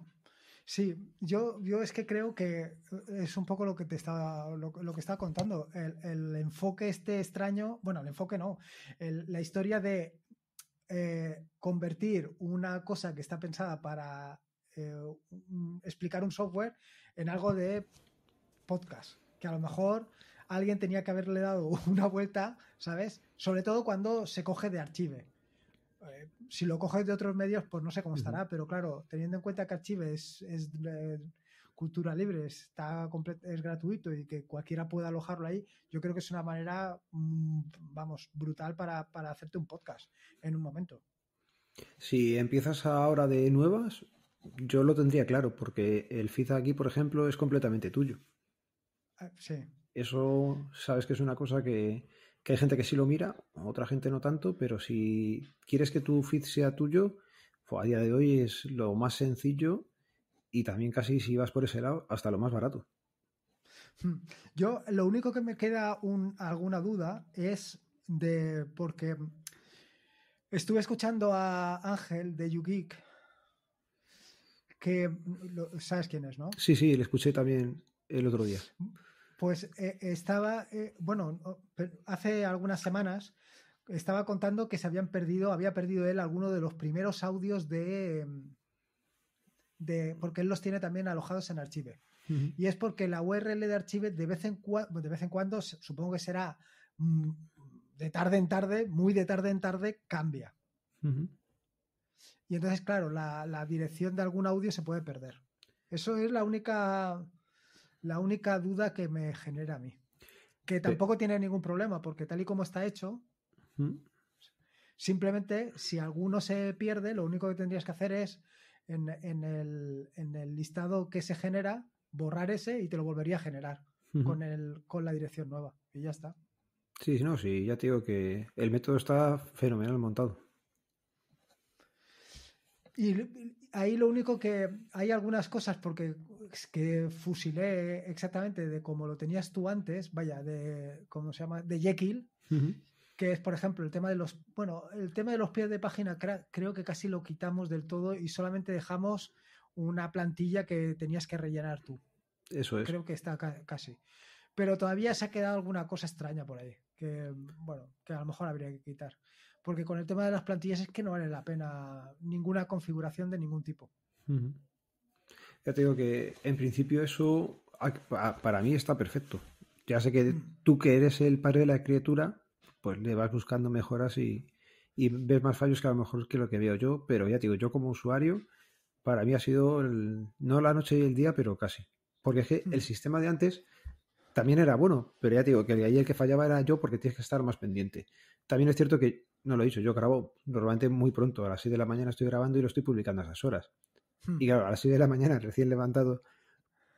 Sí, yo, yo es que creo que es un poco lo que te estaba lo, que contando. El, enfoque este extraño, bueno, el enfoque no, la historia de eh, convertir una cosa que está pensada para eh, explicar un software en algo de podcast, que a lo mejor alguien tenía que haberle dado una vuelta, ¿sabes? Sobre todo cuando se coge de Archive. Eh, si lo coges de otros medios, pues no sé cómo estará, pero claro, teniendo en cuenta que Archive es, eh, cultura libre, está es gratuito y que cualquiera pueda alojarlo ahí, yo creo que es una manera, mm, vamos, brutal para, para hacerte un podcast en un momento. Si empiezas ahora de nuevas, yo lo tendría claro, porque el FIZA aquí, por ejemplo, es completamente tuyo. Ah, sí. Eso sabes que es una cosa que, hay gente que sí lo mira, otra gente no tanto, pero si quieres que tu feed sea tuyo, a día de hoy es lo más sencillo y también casi si vas por ese lado, hasta lo más barato. Hmm. Yo lo único que me queda un, alguna duda es de porque estuve escuchando a Ángel de YouGeek que mm, sabes quién es, ¿no? Sí, sí, le escuché también el otro día. Pues eh, estaba, eh, bueno, hace algunas semanas estaba contando que se habían perdido, había perdido él alguno de los primeros audios de, mm, de porque él los tiene también alojados en Archive. Y es porque la URL de Archive de vez en cuando, de vez en cuando, supongo que será mm, de tarde en tarde, muy de tarde en tarde, cambia. Y entonces, claro, la, dirección de algún audio se puede perder. Eso es la única, la única duda que me genera a mí. Que tampoco tiene ningún problema, porque tal y como está hecho, simplemente si alguno se pierde, lo único que tendrías que hacer es en, el, listado que se genera, borrar ese y te lo volvería a generar con, el, con la dirección nueva. Y ya está. Sí, no, sí, ya te digo que el método está fenomenal montado. Y ahí lo único que hay algunas cosas porque que fusilé exactamente de como lo tenías tú antes, vaya, de cómo se llama, de Jekyll, que es por ejemplo el tema de los, bueno, el tema de los pies de página creo que casi lo quitamos del todo y solamente dejamos una plantilla que tenías que rellenar tú. Eso es. Creo que está casi. Pero todavía se ha quedado alguna cosa extraña por ahí, que bueno, que a lo mejor habría que quitar porque con el tema de las plantillas es que no vale la pena ninguna configuración de ningún tipo. Ya te digo que en principio eso para mí está perfecto. Ya sé que mm. tú que eres el padre de la criatura, pues le vas buscando mejoras y, y ves más fallos que a lo mejor que lo que veo yo, pero ya te digo, yo como usuario, para mí ha sido no la noche y el día, pero casi. Porque es que el mm. sistema de antes también era bueno, pero ya te digo que ahí el que fallaba era yo porque tienes que estar más pendiente. También es cierto que no lo he dicho, yo grabo normalmente muy pronto, a las 6 de la mañana estoy grabando y lo estoy publicando a esas horas. Hmm. Y claro, a las 6 de la mañana, recién levantado,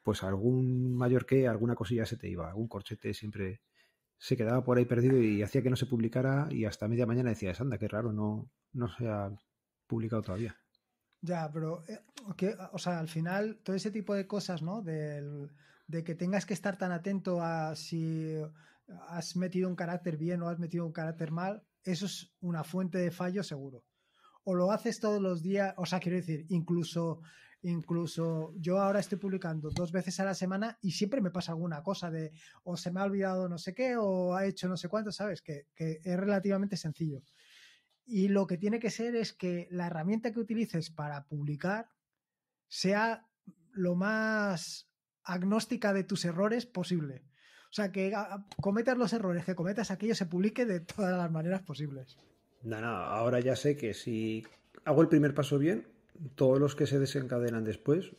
pues algún mayor que, alguna cosilla se te iba, algún corchete siempre se quedaba por ahí perdido y hacía que no se publicara y hasta media mañana decías, anda, qué raro, no, no se ha publicado todavía. Ya, pero, eh, o sea, al final, todo ese tipo de cosas, ¿no? de que tengas que estar tan atento a si has metido un carácter bien o has metido un carácter mal, eso es una fuente de fallo seguro. O lo haces todos los días, o sea, quiero decir, incluso, incluso yo ahora estoy publicando dos veces a la semana y siempre me pasa alguna cosa de o se me ha olvidado no sé qué o ha hecho no sé cuánto, ¿sabes? Que, que es relativamente sencillo. Y lo que tiene que ser es que la herramienta que utilices para publicar sea lo más agnóstica de tus errores posible. O sea, que ah, cometas los errores que cometas aquello se publique de todas las maneras posibles. No, no, ahora ya sé que si hago el primer paso bien, todos los que se desencadenan después,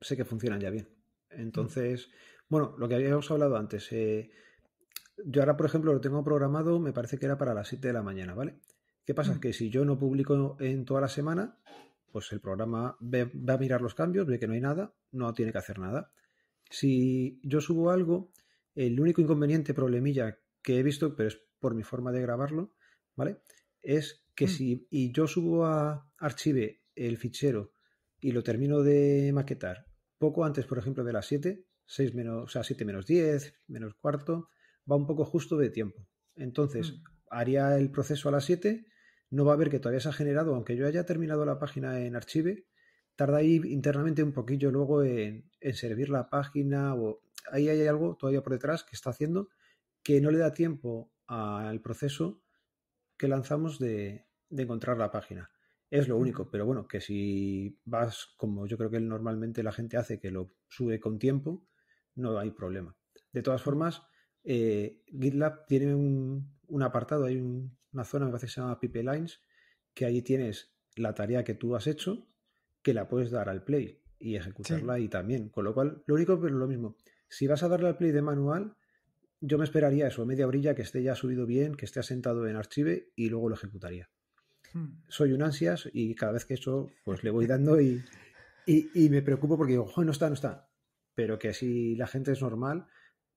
sé que funcionan ya bien. Entonces, bueno, lo que habíamos hablado antes, eh, yo ahora, por ejemplo, lo tengo programado, me parece que era para las 7 de la mañana, ¿vale? ¿Qué pasa? Mm. Que si yo no publico en toda la semana, pues el programa va a mirar los cambios, ve que no hay nada, no tiene que hacer nada. Si yo subo algo, el único inconveniente, problemilla que he visto, pero es por mi forma de grabarlo, ¿vale? Es que mm. si y yo subo a Archive el fichero y lo termino de maquetar poco antes, por ejemplo, de las 7, 6 menos, o sea, 7 menos 10, menos cuarto, va un poco justo de tiempo. Entonces, mm. haría el proceso a las 7, no va a ver que todavía se ha generado, aunque yo haya terminado la página en Archive, tarda ahí internamente un poquillo luego en, en servir la página o ahí hay algo todavía por detrás que está haciendo que no le da tiempo al proceso que lanzamos de, encontrar la página. Es lo único, pero bueno, que si vas como yo creo que normalmente la gente hace, que lo sube con tiempo, no hay problema. De todas formas, eh, GitLab tiene un, apartado, hay una zona, que se llama pipelines, que ahí tienes la tarea que tú has hecho, que la puedes dar al play y ejecutarla y también. Con lo cual, lo único, pero lo mismo, si vas a darle al play de manual, yo me esperaría eso, media orilla, que esté ya subido bien, que esté asentado en archive y luego lo ejecutaría. Hmm. Soy un ansias y cada vez que eso, pues le voy dando y, y, me preocupo porque digo, no está, no está. Pero que si la gente es normal,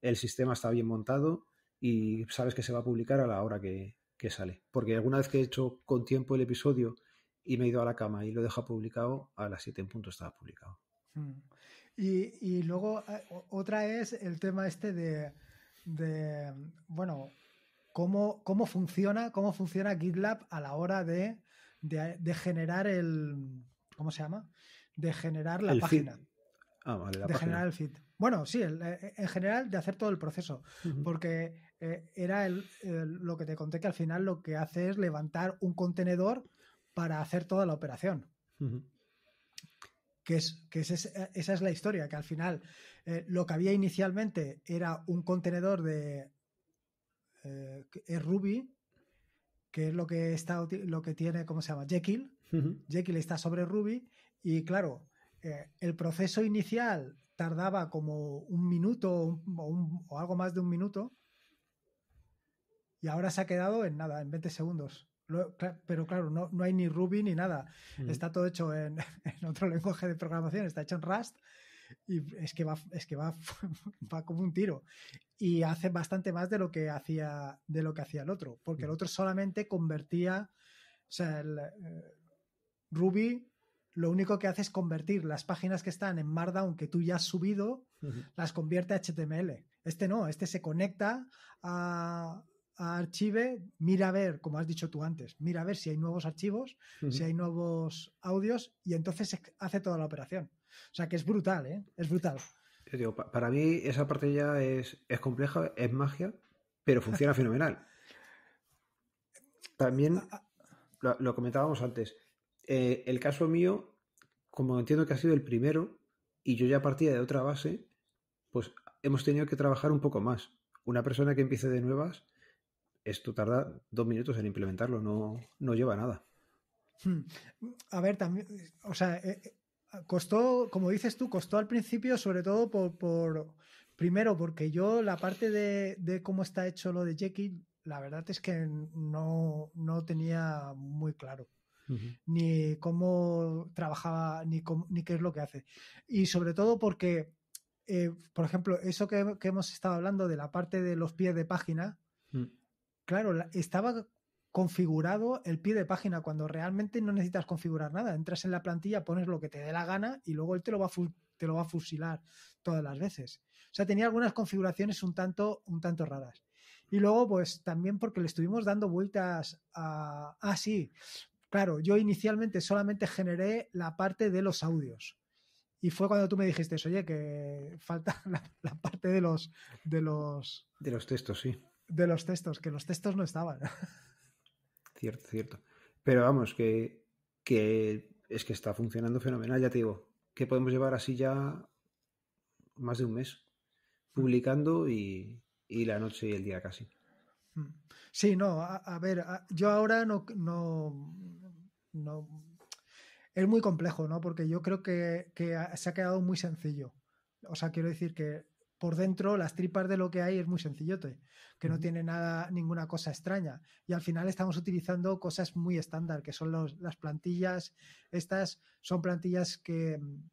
el sistema está bien montado y sabes que se va a publicar a la hora que, sale. Porque alguna vez que he hecho con tiempo el episodio y me he ido a la cama y lo deja publicado, a las 7 en punto estaba publicado. Hmm. Y, luego eh, otra es el tema este de, bueno, cómo, cómo funciona, cómo funciona GitLab a la hora de, generar el, ¿cómo se llama? De generar la página. Ah, vale, la de generar el feed. Bueno, sí, eh, eh, en general de hacer todo el proceso, porque era el, lo que te conté que al final lo que hace es levantar un contenedor para hacer toda la operación que, es, que esa es la historia, que al final eh, lo que había inicialmente era un contenedor de eh, Ruby, que es lo que, está, lo que tiene, ¿cómo se llama? Jekyll. Jekyll está sobre Ruby y claro, eh, el proceso inicial tardaba como un minuto o, o algo más de un minuto y ahora se ha quedado en nada, en 20 segundos pero claro, no, no hay ni Ruby ni nada. Mm. Está todo hecho en, otro lenguaje de programación, está hecho en Rust y es que va, es que va, va como un tiro. Y hace bastante más de lo que hacía, de lo que hacía el otro, porque el mm. otro solamente convertía, o sea, eh, Ruby lo único que hace es convertir las páginas que están en Markdown que tú ya has subido, las convierte a HTML. Este no, este se conecta a, Archive, mira a ver, como has dicho tú antes, mira a ver si hay nuevos archivos, si hay nuevos audios y entonces hace toda la operación. O sea que es brutal, ¿eh? Es brutal. para mí esa parte ya es, compleja, es magia, pero funciona fenomenal. También lo, comentábamos antes. Eh, el caso mío, como entiendo que ha sido el primero y yo ya partía de otra base, pues hemos tenido que trabajar un poco más. Una persona que empiece de nuevas, esto tarda dos minutos en implementarlo, no, no lleva nada. Hmm. A ver, también, o sea, eh, eh, costó, como dices tú, costó al principio, sobre todo por, primero, porque yo la parte de, cómo está hecho lo de Jekyll, la verdad es que no, tenía muy claro. ni cómo trabajaba, ni, ni qué es lo que hace. Y sobre todo porque, eh, por ejemplo, eso que, hemos estado hablando de la parte de los pies de página, hmm claro, estaba configurado el pie de página cuando realmente no necesitas configurar nada. Entras en la plantilla, pones lo que te dé la gana y luego él te lo va a, te lo va a fusilar todas las veces. O sea, tenía algunas configuraciones un tanto, un tanto raras. Y luego, pues también porque le estuvimos dando vueltas a... Ah, sí. Claro, yo inicialmente solamente generé la parte de los audios. Y fue cuando tú me dijiste, oye, que falta la, la parte de los, de los... De los textos, sí de los textos, que los textos no estaban. Cierto, cierto. Pero vamos, que, es que está funcionando fenomenal, ya te digo, que podemos llevar así ya más de un mes publicando y, la noche y el día casi. Mm. Sí, no, a, ver, yo ahora no, no, no, Es muy complejo, ¿no? Porque yo creo que, que se ha quedado muy sencillo. O sea, quiero decir que por dentro, las tripas de lo que hay es muy sencillote, que no tiene nada, ninguna cosa extraña. Y al final estamos utilizando cosas muy estándar, que son las plantillas. Estas son plantillas que, mm,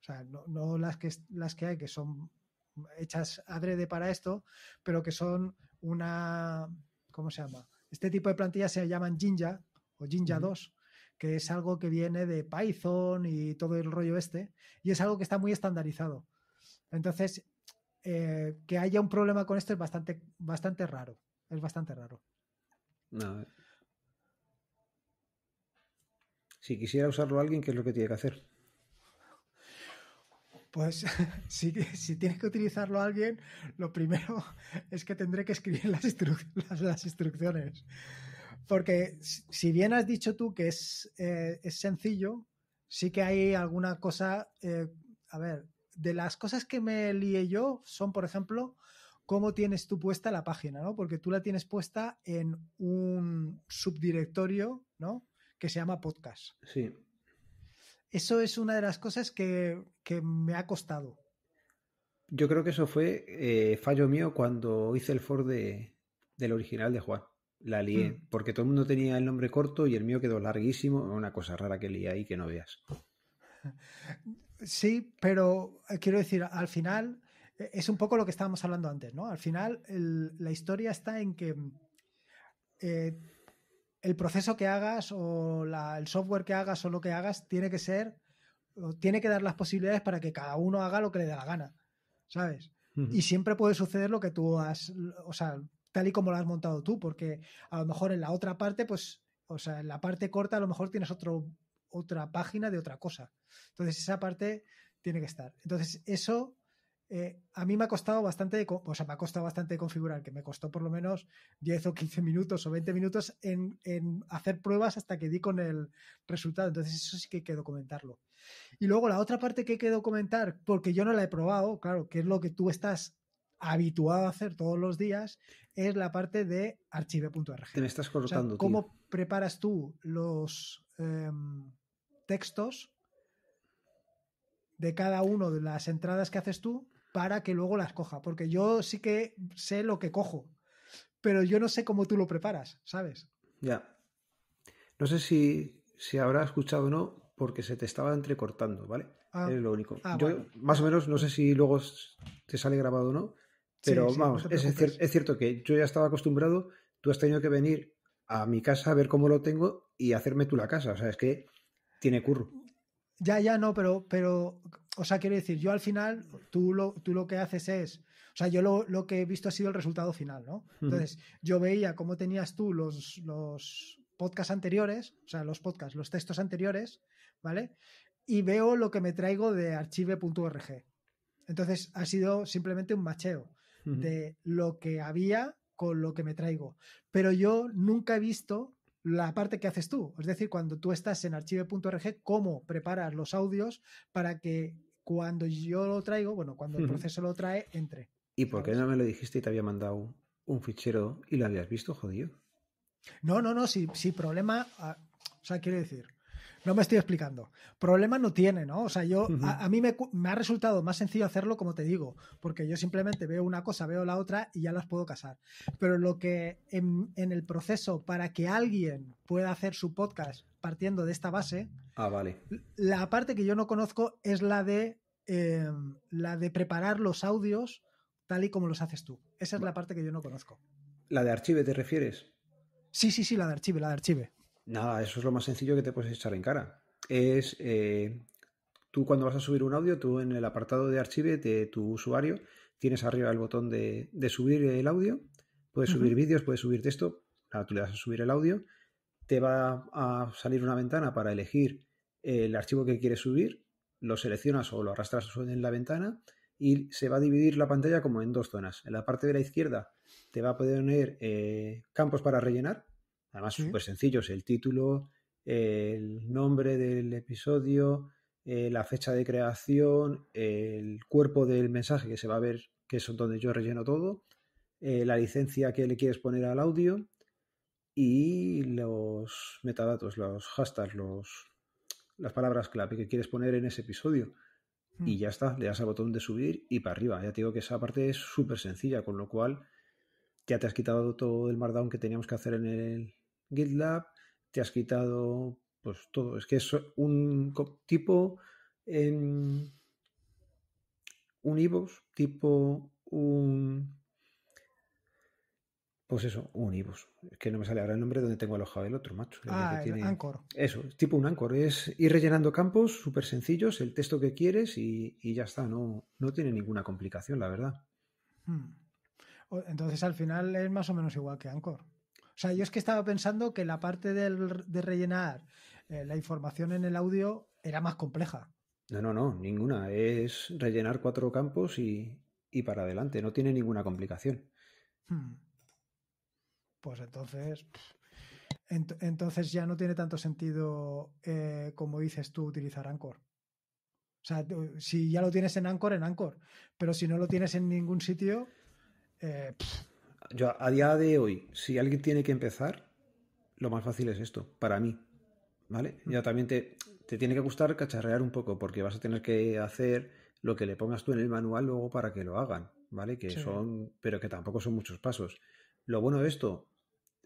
o sea, no, las, que, las que hay, que son hechas adrede para esto, pero que son una, ¿cómo se llama? Este tipo de plantillas se llaman Jinja o Jinja 2 que es algo que viene de Python y todo el rollo este, y es algo que está muy estandarizado. Entonces, eh, que haya un problema con esto es bastante, bastante raro. Es bastante raro. Si quisiera usarlo alguien, ¿qué es lo que tiene que hacer? Pues si, si que utilizarlo alguien, lo primero es que tendré que escribir las, las, instrucciones. Porque si bien has dicho tú que es, eh, sencillo, sí que hay alguna cosa, eh, a ver, de las cosas que me lié yo son, por ejemplo, cómo tienes tú puesta la página, ¿no? Porque tú la tienes puesta en un subdirectorio, ¿no? Que se llama podcast. Sí. Eso es una de las cosas que, que me ha costado. Yo creo que eso fue eh, fallo mío cuando hice el for de, del original de Juan. La lié, mm. porque todo el mundo tenía el nombre corto y el mío quedó larguísimo. Una cosa rara que lié ahí que no veas. Sí, pero eh, quiero decir, al final eh, es un poco lo que estábamos hablando antes, ¿no? Al final la historia está en que mm, eh, el proceso que hagas o el software que hagas o lo que hagas tiene que ser, tiene que dar las posibilidades para que cada uno haga lo que le dé la gana, ¿sabes? Y siempre puede suceder lo que tú has, o sea, tal y como lo has montado tú, porque a lo mejor en la otra parte, pues, o sea, en la parte corta a lo mejor tienes otro otra página de otra cosa. Entonces, esa parte tiene que estar. Entonces, eso eh, a mí me ha costado bastante, o sea, me ha costado bastante configurar, que me costó por lo menos 10 o 15 minutos o 20 minutos en, hacer pruebas hasta que di con el resultado. Entonces, eso sí que hay que documentarlo. Y luego la otra parte que hay que documentar, porque yo no la he probado, claro, que es lo que tú estás habituado a hacer todos los días, es la parte de archive.org. Te me estás cortando. ¿Cómo preparas tú los. Em, textos de cada una de las entradas que haces tú para que luego las coja. Porque yo sí que sé lo que cojo, pero yo no sé cómo tú lo preparas, ¿sabes? Ya. No sé si, si habrá escuchado o no, porque se te estaba entrecortando, ¿vale? Ah. es lo único. Ah, más o menos, no sé si luego te sale grabado o no, pero vamos, es, es cierto que yo ya estaba acostumbrado, tú has tenido que venir a mi casa a ver cómo lo tengo y hacerme tú la casa. O sea, es que tiene curro. Ya, ya, no, pero, pero, o sea, quiero decir, yo al final, tú lo, tú lo que haces es, o sea, yo lo, que he visto ha sido el resultado final, ¿no? Entonces, yo veía cómo tenías tú los, los podcasts anteriores, o sea, los podcasts, los textos anteriores, ¿vale? Y veo lo que me traigo de archive.org. Entonces, ha sido simplemente un macheo de lo que había con lo que me traigo. Pero yo nunca he visto la parte que haces tú. Es decir, cuando tú estás en archive.org, cómo preparas los audios para que cuando yo lo traigo, bueno, cuando el proceso lo trae, entre. ¿Y por qué no me lo dijiste y te había mandado un fichero y lo habías visto, jodido? No, no, no, sí, sí, problema. Ah, o sea, quiero decir, no me estoy explicando. Problema no tiene, ¿no? O sea, yo, a, mí me, ha resultado más sencillo hacerlo, como te digo, porque yo simplemente veo una cosa, veo la otra y ya las puedo casar. Pero lo que en, el proceso para que alguien pueda hacer su podcast partiendo de esta base. Ah, vale. La parte que yo no conozco es la de, em, la de preparar los audios tal y como los haces tú. Esa es la parte que yo no conozco. ¿La de archive te refieres? Sí, sí, sí, la de archive, la de archive. Nada, eso es lo más sencillo que te puedes echar en cara. Es eh, tú cuando vas a subir un audio, tú en el apartado de archivo de tu usuario tienes arriba el botón de, subir el audio, puedes subir vídeos, puedes subir texto, tú le das a subir el audio, te va a salir una ventana para elegir el archivo que quieres subir, lo seleccionas o lo arrastras en la ventana y se va a dividir la pantalla como en dos zonas. En la parte de la izquierda te va a poner eh, campos para rellenar, Además, súper sencillos, el título, el nombre del episodio, eh, la fecha de creación, el cuerpo del mensaje que se va a ver, que es donde yo relleno todo, eh, la licencia que le quieres poner al audio y los metadatos, los hashtags, los, las palabras clave que quieres poner en ese episodio. Y hmm. ya está, le das al botón de subir y para arriba. Ya te digo que esa parte es súper sencilla, con lo cual ya te has quitado todo el markdown que teníamos que hacer en el GitLab, te has quitado pues todo. Es que es un tipo en un IVOS, tipo un pues eso, un IVOS. es que no me sale ahora el nombre donde tengo alojado el otro, macho. Ah, Anchor. Eso, es tipo un Anchor. Es ir rellenando campos súper sencillos, el texto que quieres y, ya está. No, no tiene ninguna complicación, la verdad. Hmm. Entonces al final es más o menos igual que Anchor. O sea, yo es que estaba pensando que la parte de rellenar eh, la información en el audio era más compleja. No, no, no, ninguna. Es rellenar cuatro campos y, para adelante. No tiene ninguna complicación. Hmm. Pues entonces. entonces ya no tiene tanto sentido, eh, como dices tú, utilizar Anchor. O sea, si ya lo tienes en Anchor, en Anchor. Pero si no lo tienes en ningún sitio, eh, yo a día de hoy, si alguien tiene que empezar, lo más fácil es esto, para mí. ¿Vale? Ya también te, te tiene que gustar cacharrear un poco, porque vas a tener que hacer lo que le pongas tú en el manual luego para que lo hagan, ¿vale? Que son, pero que tampoco son muchos pasos. Lo bueno de esto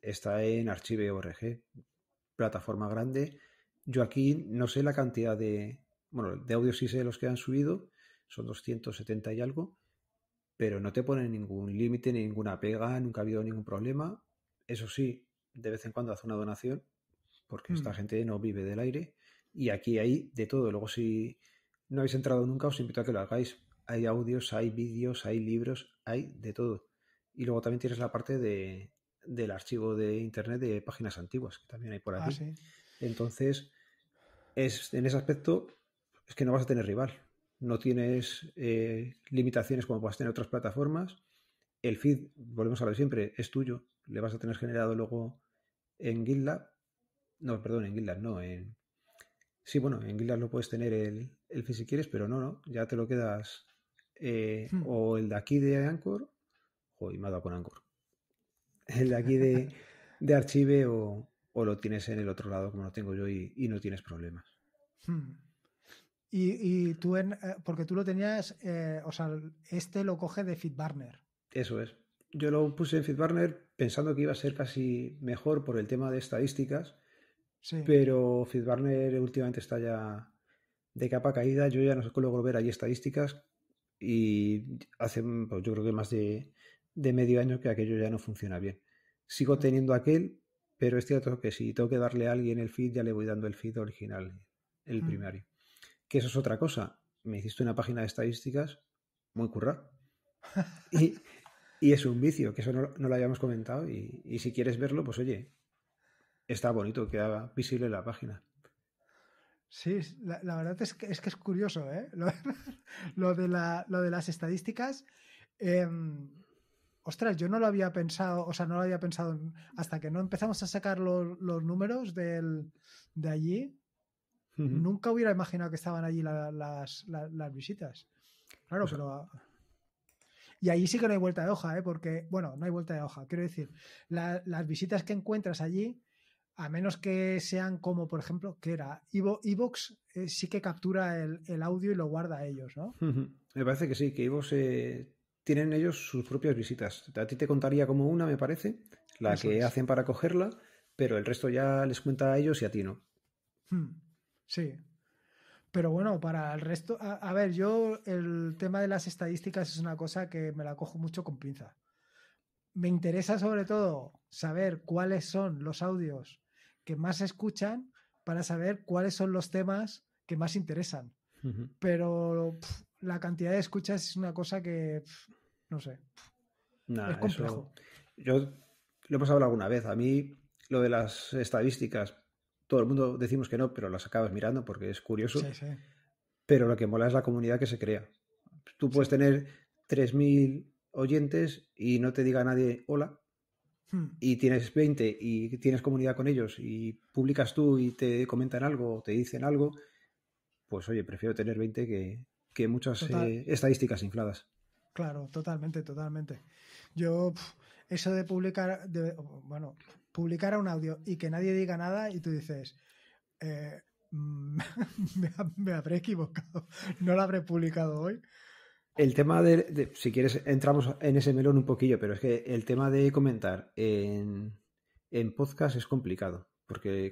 está en Archive.org, plataforma grande. Yo aquí no sé la cantidad de, bueno, de audios sí sé los que han subido, son 270 y algo, pero no te ponen ningún límite, ni ninguna pega, nunca ha habido ningún problema. Eso sí, de vez en cuando hace una donación, porque esta mm. gente no vive del aire. Y aquí hay de todo. Luego, si no habéis entrado nunca, os invito a que lo hagáis. Hay audios, hay vídeos, hay libros, hay de todo. Y luego también tienes la parte de, del archivo de internet de páginas antiguas, que también hay por ah, aquí. Entonces, es, en ese aspecto, es que no vas a tener rival no tienes eh, limitaciones como puedes tener otras plataformas. El feed, volvemos a lo siempre, es tuyo. Le vas a tener generado luego en GitLab. No, perdón, en GitLab no. En... Sí, bueno, en GitLab lo puedes tener el, el feed si quieres, pero no, no. Ya te lo quedas eh, hmm. o el de aquí de Anchor. Joder, me ha con Anchor. El de aquí de, de Archive o, lo tienes en el otro lado como lo tengo yo y, no tienes problemas. Hmm. Y, tú, en, eh, porque tú lo tenías, eh, o sea, este lo coge de FitBarner. Eso es. Yo lo puse en FitBarner pensando que iba a ser casi mejor por el tema de estadísticas, sí. pero FitBarner últimamente está ya de capa caída. Yo ya no sé volver ver ahí estadísticas y hace, pues, yo creo que más de, de medio año que aquello ya no funciona bien. Sigo mm. teniendo aquel, pero es cierto que si tengo que darle a alguien el feed, ya le voy dando el feed original, el mm. primario. Que eso es otra cosa. Me hiciste una página de estadísticas muy curra. Y, es un vicio, que eso no, lo habíamos comentado. Y, si quieres verlo, pues oye, está bonito, queda visible la página. Sí, la, verdad es que, es que, es curioso, ¿eh? Lo, de, lo de, las estadísticas. Em, ostras, yo no lo había pensado, o sea, no lo había pensado hasta que no empezamos a sacar los, números de allí. Nunca hubiera imaginado que estaban allí las, visitas. Claro, pues, pero. Y ahí sí que no hay vuelta de hoja, ¿eh? porque, bueno, no hay vuelta de hoja. Quiero decir, las visitas que encuentras allí, a menos que sean como, por ejemplo, que era Evox, eh, sí que captura el, audio y lo guarda a ellos, ¿no? Me parece que sí, que iVox eh, tienen ellos sus propias visitas. A ti te contaría como una, me parece, la que hacen para cogerla, pero el resto ya les cuenta a ellos y a ti no. Hmm. Sí. Pero bueno, para el resto, a, ver, yo el tema de las estadísticas es una cosa que me la cojo mucho con pinza. Me interesa sobre todo saber cuáles son los audios que más escuchan para saber cuáles son los temas que más interesan. Pero la cantidad de escuchas es una cosa que, no sé, es complejo. yo lo he pasado alguna vez. A mí lo de las estadísticas todo el mundo decimos que no, pero las acabas mirando porque es curioso. Sí, sí. Pero lo que mola es la comunidad que se crea. Tú puedes tener 3.000 oyentes y no te diga nadie hola, hmm. y tienes 20 y tienes comunidad con ellos y publicas tú y te comentan algo o te dicen algo, pues oye, prefiero tener 20 que, que muchas eh, estadísticas infladas. Claro, totalmente, totalmente. Yo, eso de publicar, de, bueno, publicar a un audio y que nadie diga nada y tú dices, eh, mm, me, habré equivocado, no lo habré publicado hoy. El tema de, si quieres, entramos en ese melón un poquillo, pero es que el tema de comentar en, en podcast es complicado, porque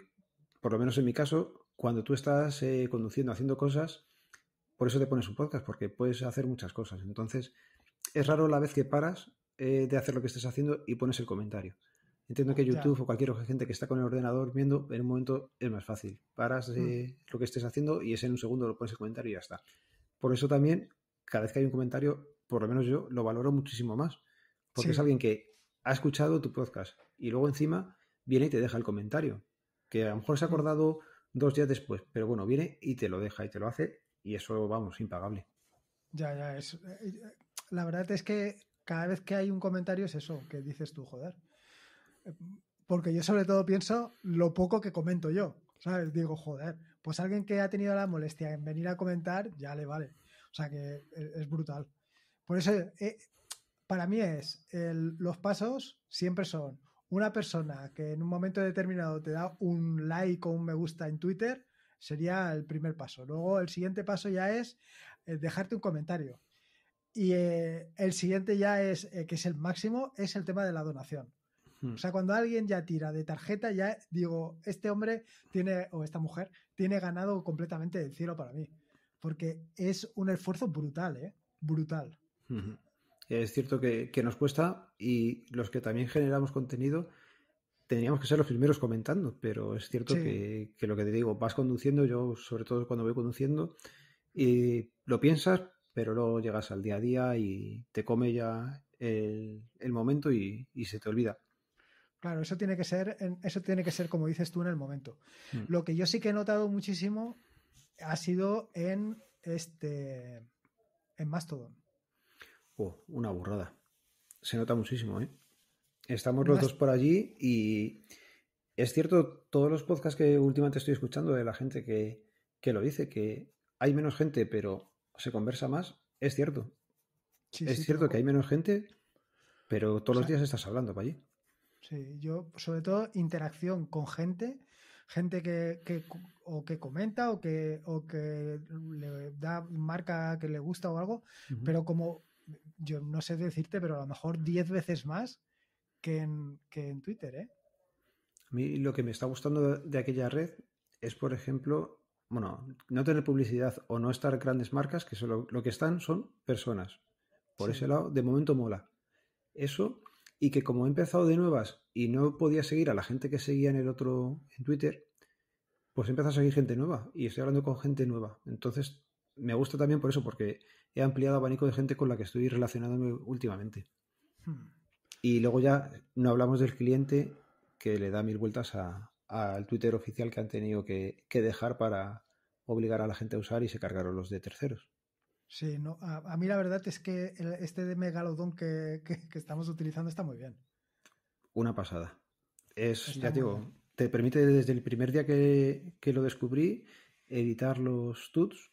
por lo menos en mi caso, cuando tú estás eh, conduciendo, haciendo cosas, por eso te pones un podcast, porque puedes hacer muchas cosas. Entonces, es raro la vez que paras eh, de hacer lo que estés haciendo y pones el comentario. Entiendo que YouTube o cualquier gente que está con el ordenador viendo, en un momento es más fácil. Paras mm. de lo que estés haciendo y es en un segundo lo pones el comentario y ya está. Por eso también, cada vez que hay un comentario, por lo menos yo lo valoro muchísimo más. Porque es alguien que ha escuchado tu podcast y luego encima viene y te deja el comentario. Que a lo mejor se ha mm. acordado dos días después, pero bueno, viene y te lo deja y te lo hace y eso, vamos, impagable. Ya, ya, es. Eh, eh, la verdad es que cada vez que hay un comentario es eso, que dices tú, joder. Porque yo sobre todo pienso lo poco que comento yo, ¿sabes? Digo, joder, pues alguien que ha tenido la molestia en venir a comentar, ya le vale. O sea que eh, es brutal. Por eso, eh, para mí es, los pasos siempre son una persona que en un momento determinado te da un like o un me gusta en Twitter, sería el primer paso. Luego el siguiente paso ya es eh, dejarte un comentario. Y eh, el siguiente ya es, eh, que es el máximo, es el tema de la donación. Hmm. O sea, cuando alguien ya tira de tarjeta, ya digo, este hombre tiene, o esta mujer, tiene ganado completamente el cielo para mí. Porque es un esfuerzo brutal, ¿eh? Brutal. Es cierto que, nos cuesta y los que también generamos contenido, tendríamos que ser los primeros comentando, pero es cierto que, que, lo que te digo, vas conduciendo, yo sobre todo cuando voy conduciendo, y lo piensas, pero luego llegas al día a día y te come ya el, momento y, se te olvida. Claro, eso tiene que ser, eso tiene que ser como dices tú en el momento. Mm. Lo que yo sí que he notado muchísimo ha sido en este en Mastodon. Oh, una burrada. Se nota muchísimo, ¿eh? Estamos los dos por allí y es cierto, todos los podcasts que últimamente estoy escuchando de la gente que, que lo dice, que hay menos gente, pero se conversa más, es cierto. es cierto que hay menos gente, pero todos los días estás hablando para allí. Sí, yo sobre todo interacción con gente, gente que, que, o que comenta o que, o que le da marca que le gusta o algo, pero como yo no sé decirte, pero a lo mejor 10 veces más que en, que en Twitter, ¿eh? A mí lo que me está gustando de aquella red es, por ejemplo, bueno, no tener publicidad o no estar grandes marcas, que solo, lo que están son personas. Por ese lado, de momento mola. Eso, y que como he empezado de nuevas y no podía seguir a la gente que seguía en el otro, en Twitter, pues he a seguir gente nueva y estoy hablando con gente nueva. Entonces, me gusta también por eso, porque he ampliado abanico de gente con la que estoy relacionándome últimamente. Hmm. Y luego ya no hablamos del cliente que le da mil vueltas a, al Twitter oficial que han tenido que, dejar para obligar a la gente a usar y se cargaron los de terceros. Sí, no, a, mí la verdad es que este de megalodón que, estamos utilizando está muy bien. Una pasada. Es, ya digo, te permite desde el primer día que, lo descubrí editar los tuts,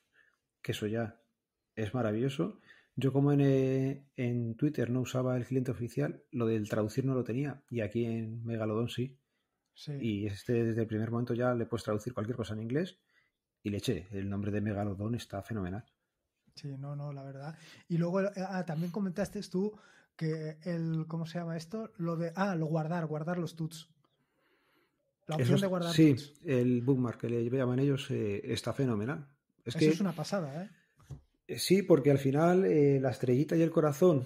que eso ya es maravilloso. Yo como en, eh, en Twitter no usaba el cliente oficial, lo del traducir no lo tenía y aquí en Megalodon sí. Y este desde el primer momento ya le puedes traducir cualquier cosa en inglés y le eché. El nombre de Megalodon, está fenomenal. Sí, no, no, la verdad. Y luego eh, ah, también comentaste tú que el, ¿cómo se llama esto? Lo de, ah, lo guardar, guardar los tuts. La opción de guardar Sí, el bookmark que le llaman ellos eh, está fenomenal. Es Eso es una pasada, ¿eh? ¿eh? Sí, porque al final la estrellita y el corazón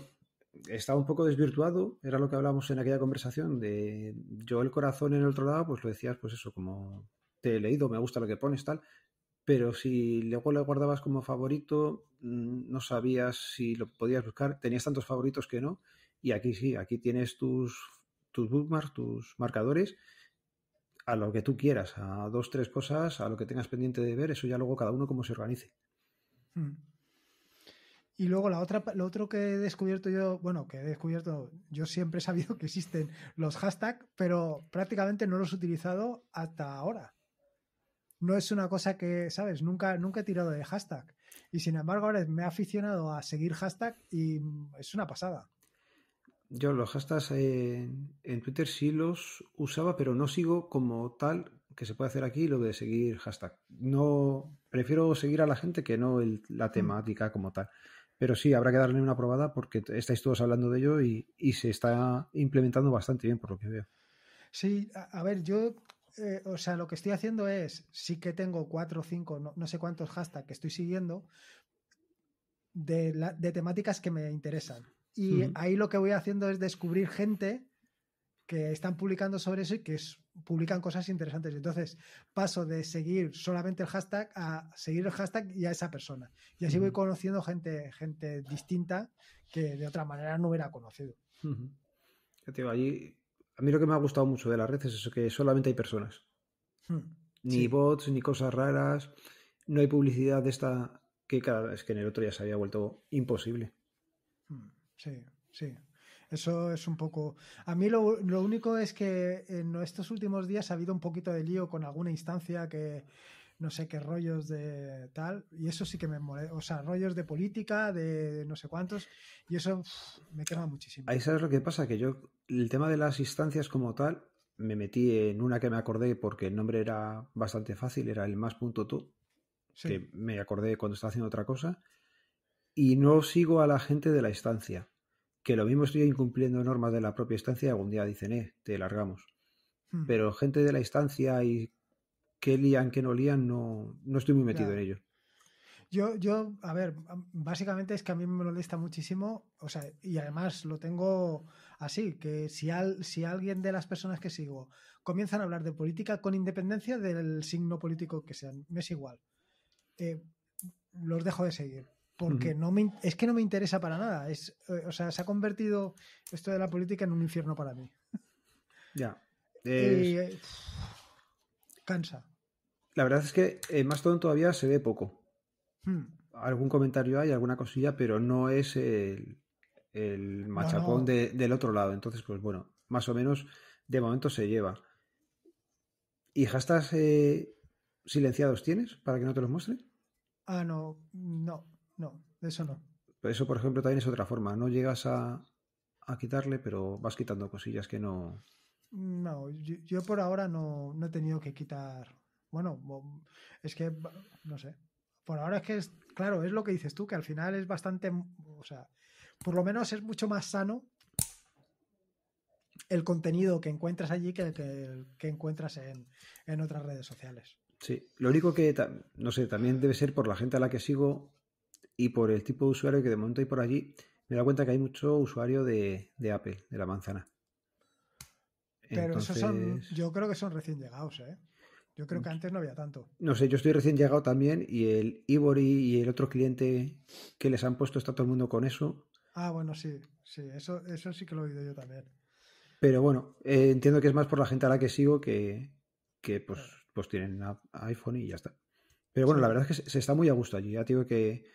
estaba un poco desvirtuado, era lo que hablábamos en aquella conversación, de yo el corazón en el otro lado, pues lo decías, pues eso, como te he leído, me gusta lo que pones, tal, pero si luego lo guardabas como favorito, mm, no sabías si lo podías buscar, tenías tantos favoritos que no, y aquí sí, aquí tienes tus, tus bookmarks, tus marcadores, a lo que tú quieras, a dos, tres cosas, a lo que tengas pendiente de ver, eso ya luego cada uno como se organice. Hmm. Y luego la otra, lo otro que he descubierto yo, bueno, que he descubierto, yo siempre he sabido que existen los hashtags, pero prácticamente no los he utilizado hasta ahora. No es una cosa que, ¿sabes? Nunca, nunca he tirado de hashtag. Y sin embargo, ahora me he aficionado a seguir hashtag y es una pasada. Yo los hashtags en, Twitter sí los usaba, pero no sigo como tal que se puede hacer aquí lo de seguir hashtag. No, prefiero seguir a la gente que no el, la mm. temática como tal. Pero sí, habrá que darle una probada porque estáis todos hablando de ello y, se está implementando bastante bien, por lo que veo. Sí, a, ver, yo, eh, o sea, lo que estoy haciendo es, sí que tengo cuatro o cinco, no, sé cuántos hashtags que estoy siguiendo de, temáticas que me interesan. Y ahí lo que voy haciendo es descubrir gente que están publicando sobre eso y que es publican cosas interesantes. Entonces paso de seguir solamente el hashtag a seguir el hashtag y a esa persona. Y así voy conociendo gente, gente distinta que de otra manera no hubiera conocido. allí, a mí lo que me ha gustado mucho de las redes es eso, que solamente hay personas. Hmm. Ni bots, ni cosas raras. No hay publicidad de esta que cada es que en el otro ya se había vuelto imposible. Hmm. Sí, sí. Eso es un poco. A mí lo, único es que en estos últimos días ha habido un poquito de lío con alguna instancia que no sé qué rollos de tal, y eso sí que me molesta. O sea, rollos de política, de no sé cuántos, y eso me quema muchísimo. Ahí sabes lo que pasa, que yo, el tema de las instancias como tal, me metí en una que me acordé porque el nombre era bastante fácil, era el punto tú que me acordé cuando estaba haciendo otra cosa, y no sigo a la gente de la instancia que lo mismo estoy incumpliendo normas de la propia instancia y algún día dicen, eh, te largamos. Hmm. Pero gente de la instancia y qué lían, qué no lían, no, no estoy muy metido en ello. Yo, yo, a ver, básicamente es que a mí me molesta muchísimo, o sea, y además lo tengo así, que si, al, si alguien de las personas que sigo comienzan a hablar de política con independencia del signo político que sean, me es igual. Eh, los dejo de seguir, porque no es que no me interesa para nada. Es, eh, o sea, se ha convertido esto de la política en un infierno para mí. Ya. Eh, cansa. La verdad es que eh, más Mastodon todavía se ve poco. Hmm. Algún comentario hay, alguna cosilla, pero no es el, el machacón del otro lado. Entonces, pues bueno, más o menos de momento se lleva. ¿Y hashtags silenciados tienes para que no te los muestre? Ah, no, no no, eso no. Eso, por ejemplo, también es otra forma. No llegas a, quitarle, pero vas quitando cosillas que no. No, yo, por ahora no, no, he tenido que quitar. Bueno, es que, no sé. Por ahora es que es, claro, es lo que dices tú, que al final es bastante, o sea, por lo menos es mucho más sano el contenido que encuentras allí que el que, encuentras en, en, otras redes sociales. Sí, lo único que, no sé, también debe ser por la gente a la que sigo, y por el tipo de usuario que de momento hay por allí, me da cuenta que hay mucho usuario de, Apple, de la manzana. Pero son, yo creo que son recién llegados, ¿eh? Yo creo que mm. antes no había tanto. No sé, yo estoy recién llegado también y el Ivory y el otro cliente que les han puesto está todo el mundo con eso. Ah, bueno, sí, sí, eso, eso sí que lo he oído yo también. Pero bueno, eh, entiendo que es más por la gente a la que sigo que, que pues, pues tienen iPhone y ya está. Pero bueno, la verdad es que se, está muy a gusto allí. Ya digo que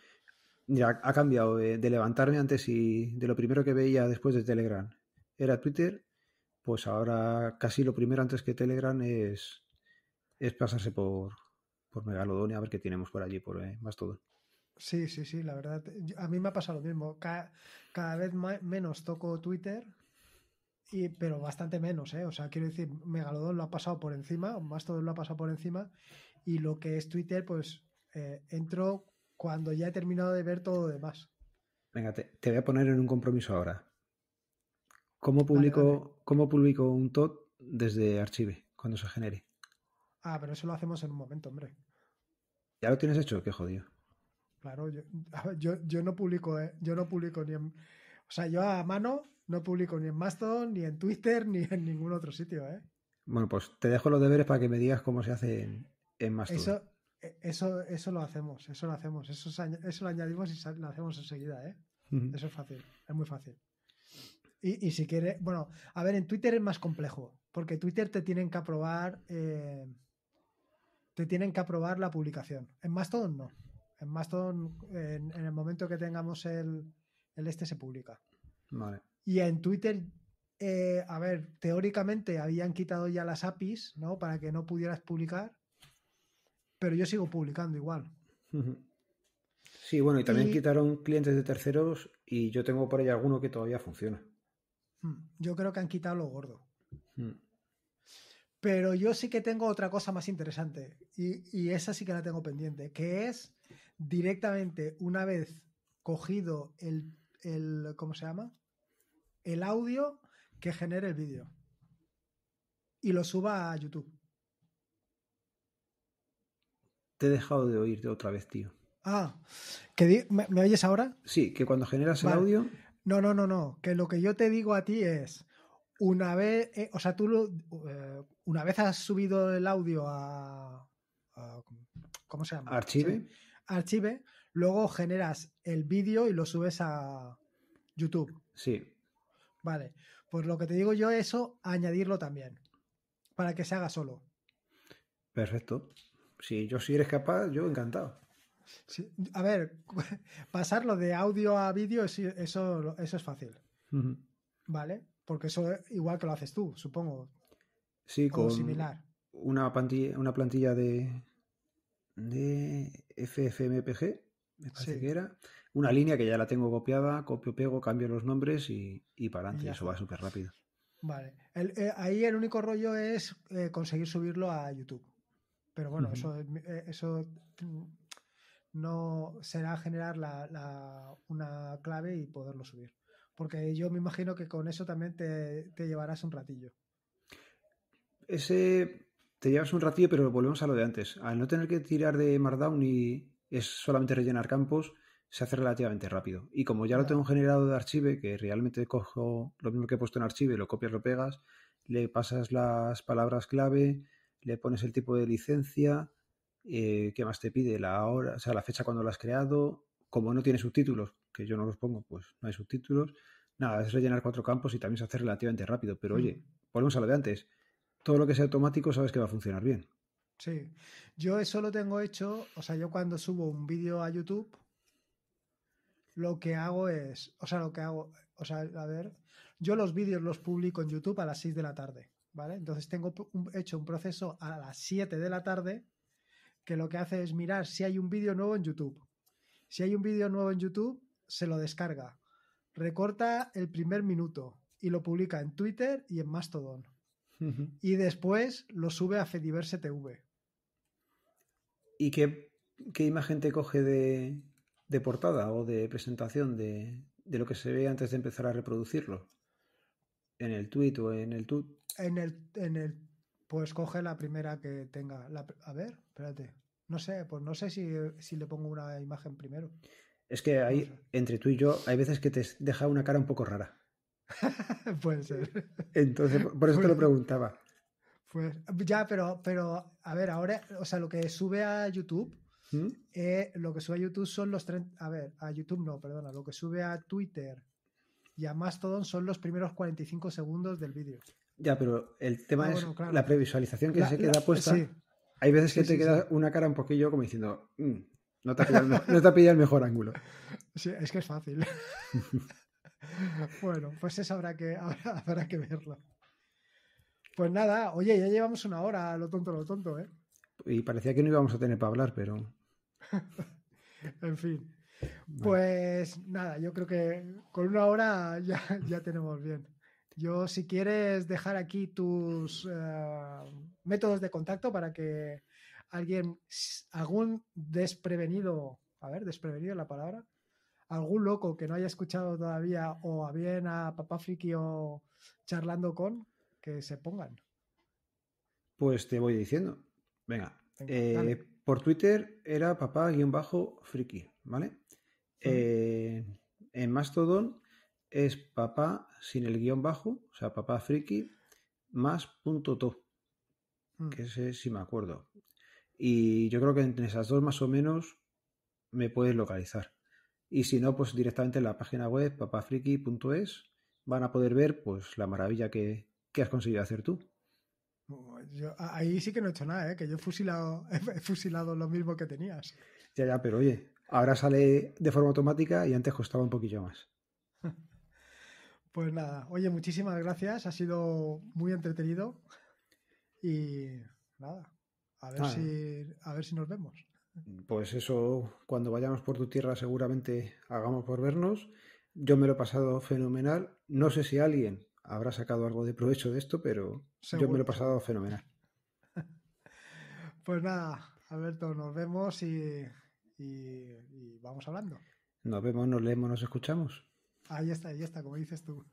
Mira, ha cambiado de, levantarme antes y de lo primero que veía después de Telegram era Twitter, pues ahora casi lo primero antes que Telegram es, es pasarse por, por Megalodon y a ver qué tenemos por allí, por eh, más todo. Sí, sí, sí, la verdad. A mí me ha pasado lo mismo. Cada, vez menos toco Twitter, y, pero bastante menos, ¿eh? O sea, quiero decir, Megalodon lo ha pasado por encima, todo lo ha pasado por encima, y lo que es Twitter, pues eh, entro cuando ya he terminado de ver todo lo demás. Venga, te, voy a poner en un compromiso ahora. ¿Cómo publico, un TOT desde Archive cuando se genere? Ah, pero eso lo hacemos en un momento, hombre. ¿Ya lo tienes hecho? Qué jodido. Claro, yo, no publico, eh, yo no publico ni en. O sea, yo a mano no publico ni en Mastodon, ni en Twitter, ni en ningún otro sitio, ¿eh? Bueno, pues te dejo los deberes para que me digas cómo se hace en, en Mastodon. E-, eso, eso lo hacemos, eso lo hacemos, eso, eso lo añadimos y lo hacemos enseguida, ¿eh? Eso es fácil, es muy fácil. Y, si quiere bueno, a ver, en Twitter es más complejo, porque Twitter te tienen que aprobar, eh, te tienen que aprobar la publicación. En Mastodon no. En Mastodon, en, el momento que tengamos el, este, se publica. Y en Twitter eh, a ver, teóricamente habían quitado ya las APIs, ¿no? Para que no pudieras publicar, pero yo sigo publicando igual. Sí, bueno, y también quitaron clientes de terceros y yo tengo por ahí alguno que todavía funciona. Hmm, yo creo que han quitado lo gordo. Hmm. Pero yo sí que tengo otra cosa más interesante y, y, esa sí que la tengo pendiente, que es directamente una vez cogido el, el ¿cómo se llama? El audio que genere el vídeo y lo suba a YouTube. Te he dejado de oírte otra vez, tío. Ah, me, oyes ahora? Sí, que cuando generas el audio. No, no, no, no. Que lo que yo te digo a ti es. Una vez. Eh, o sea, tú. Eh, una vez has subido el audio a. ¿Cómo se llama? Archive. Archive. Luego generas el vídeo y lo subes a YouTube. Sí. Vale. Pues lo que te digo yo, es eso, añadirlo también. Para que se haga solo. Perfecto. Si yo si eres capaz, yo encantado. A ver, pasarlo de audio a vídeo, eso, eso es fácil. ¿Vale? Porque eso igual que lo haces tú, supongo. Sí, con similar. Una plantilla, una plantilla de, de FFmpg, me parece que era. Una línea que ya la tengo copiada, copio, pego, cambio los nombres y, y para adelante. eso va súper rápido. Vale. Eh, ahí el único rollo es eh, conseguir subirlo a YouTube. Pero bueno, eso, eh, eso mm, no será generar la, la, una clave y poderlo subir. Porque yo me imagino que con eso también te, llevarás un ratillo. Ese te llevas un ratillo, pero volvemos a lo de antes. Al no tener que tirar de Markdown y es solamente rellenar campos, se hace relativamente rápido. Y como ya lo tengo generado de archive, que realmente cojo lo mismo que he puesto en archive, lo copias, lo pegas, le pasas las palabras clave, le pones el tipo de licencia, eh, qué más te pide, la hora, o sea, la fecha cuando lo has creado, como no tiene subtítulos, que yo no los pongo, pues no hay subtítulos. Nada, es rellenar cuatro campos y también se hace relativamente rápido, pero mm. oye, volvemos a lo de antes. Todo lo que sea automático sabes que va a funcionar bien. Sí, yo eso lo tengo hecho, o sea, yo cuando subo un vídeo a YouTube, lo que hago es, o sea, lo que hago, o sea, a ver, yo los vídeos los publico en YouTube a las 6 de la tarde. ¿vale? Entonces tengo hecho un proceso a las 7 de la tarde que lo que hace es mirar si hay un vídeo nuevo en YouTube. Si hay un vídeo nuevo en YouTube, se lo descarga, recorta el primer minuto y lo publica en Twitter y en Mastodon. Y después lo sube a Fediverse TV. ¿Y qué, imagen te coge de, portada o de presentación de lo que se ve antes de empezar a reproducirlo? en el tweet o en el tuit. En el, en el. Pues coge la primera que tenga. La, a ver, espérate. No sé, pues no sé si, le pongo una imagen primero. Es que hay, entre tú y yo, hay veces que te deja una cara un poco rara. Puede ser. Entonces, por eso te lo pues, preguntaba. Pues, ya, pero, pero, a ver, ahora, o sea, lo que sube a YouTube, ¿Mm? eh, lo que sube a YouTube son los 30, a ver, a YouTube no, perdona, lo que sube a Twitter, y a todo son los primeros 45 segundos del vídeo. Ya, pero el tema es la previsualización que se queda puesta. Hay veces que te queda una cara un poquillo como diciendo, mm, no, te ha pillado, el mejor ángulo. Sí, es que es fácil. bueno, pues eso habrá que, habrá que verlo. Pues nada, oye, ya llevamos una hora, lo tonto, lo tonto, ¿eh? Y parecía que no íbamos a tener para hablar, pero. en fin. Pues nada, yo creo que con una hora ya, ya tenemos bien. Yo, si quieres dejar aquí tus eh, métodos de contacto para que alguien, algún desprevenido, a ver, desprevenido la palabra, algún loco que no haya escuchado todavía o a bien a Papá Friki o charlando con, que se pongan. Pues te voy diciendo. Venga. Venga eh, por Twitter era papá-friki, ¿vale? Eh, en Mastodon es papá sin el guión bajo, o sea, papá friki más punto to, mm. que sé si me acuerdo. Y yo creo que entre esas dos más o menos me puedes localizar. Y si no, pues directamente en la página web papafriki.es van a poder ver pues la maravilla que, que has conseguido hacer tú ahí sí que no he hecho nada, ¿eh? que yo he fusilado, fusilado lo mismo que tenías. Ya, ya, pero oye, ahora sale de forma automática y antes costaba un poquillo más. Pues nada, oye, muchísimas gracias, ha sido muy entretenido y nada, a ver, si, a ver si nos vemos. Pues eso, cuando vayamos por tu tierra seguramente hagamos por vernos. Yo me lo he pasado fenomenal. No sé si alguien habrá sacado algo de provecho de esto, pero yo me lo he pasado fenomenal. Pues nada, Alberto, nos vemos y, vamos hablando. Nos vemos, nos leemos, nos escuchamos. Ahí está, ahí está, como dices tú.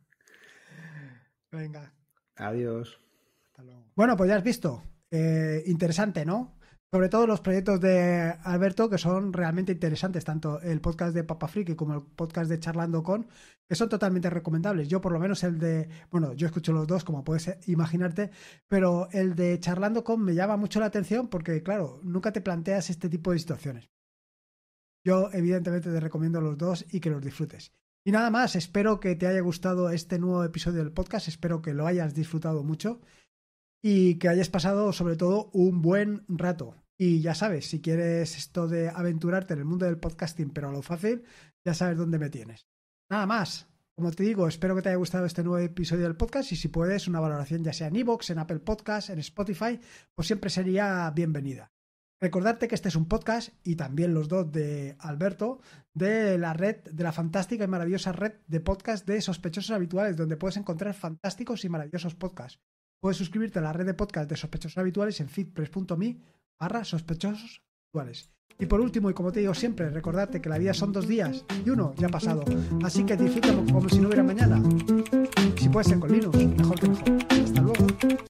Venga. Adiós. Hasta luego. Bueno, pues ya has visto. Eh, interesante, ¿no? sobre todo los proyectos de Alberto, que son realmente interesantes, tanto el podcast de Papa Friki como el podcast de Charlando con, que son totalmente recomendables. Yo por lo menos el de, bueno, yo escucho los dos, como puedes imaginarte, pero el de Charlando con me llama mucho la atención porque, claro, nunca te planteas este tipo de situaciones. Yo evidentemente te recomiendo los dos y que los disfrutes. Y nada más, espero que te haya gustado este nuevo episodio del podcast, espero que lo hayas disfrutado mucho y que hayas pasado sobre todo un buen rato. Y ya sabes, si quieres esto de aventurarte en el mundo del podcasting, pero a lo fácil, ya sabes dónde me tienes. Nada más. Como te digo, espero que te haya gustado este nuevo episodio del podcast y si puedes, una valoración ya sea en iVoox, en Apple Podcast, en Spotify, pues siempre sería bienvenida. Recordarte que este es un podcast y también los dos de Alberto de la red, de la fantástica y maravillosa red de podcast de sospechosos habituales, donde puedes encontrar fantásticos y maravillosos podcasts. Puedes suscribirte a la red de podcast de sospechosos habituales en fitpress.me barra sospechosos habituales. Y por último, y como te digo siempre, recordarte que la vida son dos días y uno ya ha pasado. Así que disfruta como si no hubiera mañana. Si puedes ser con Linux, mejor que mejor. Hasta luego.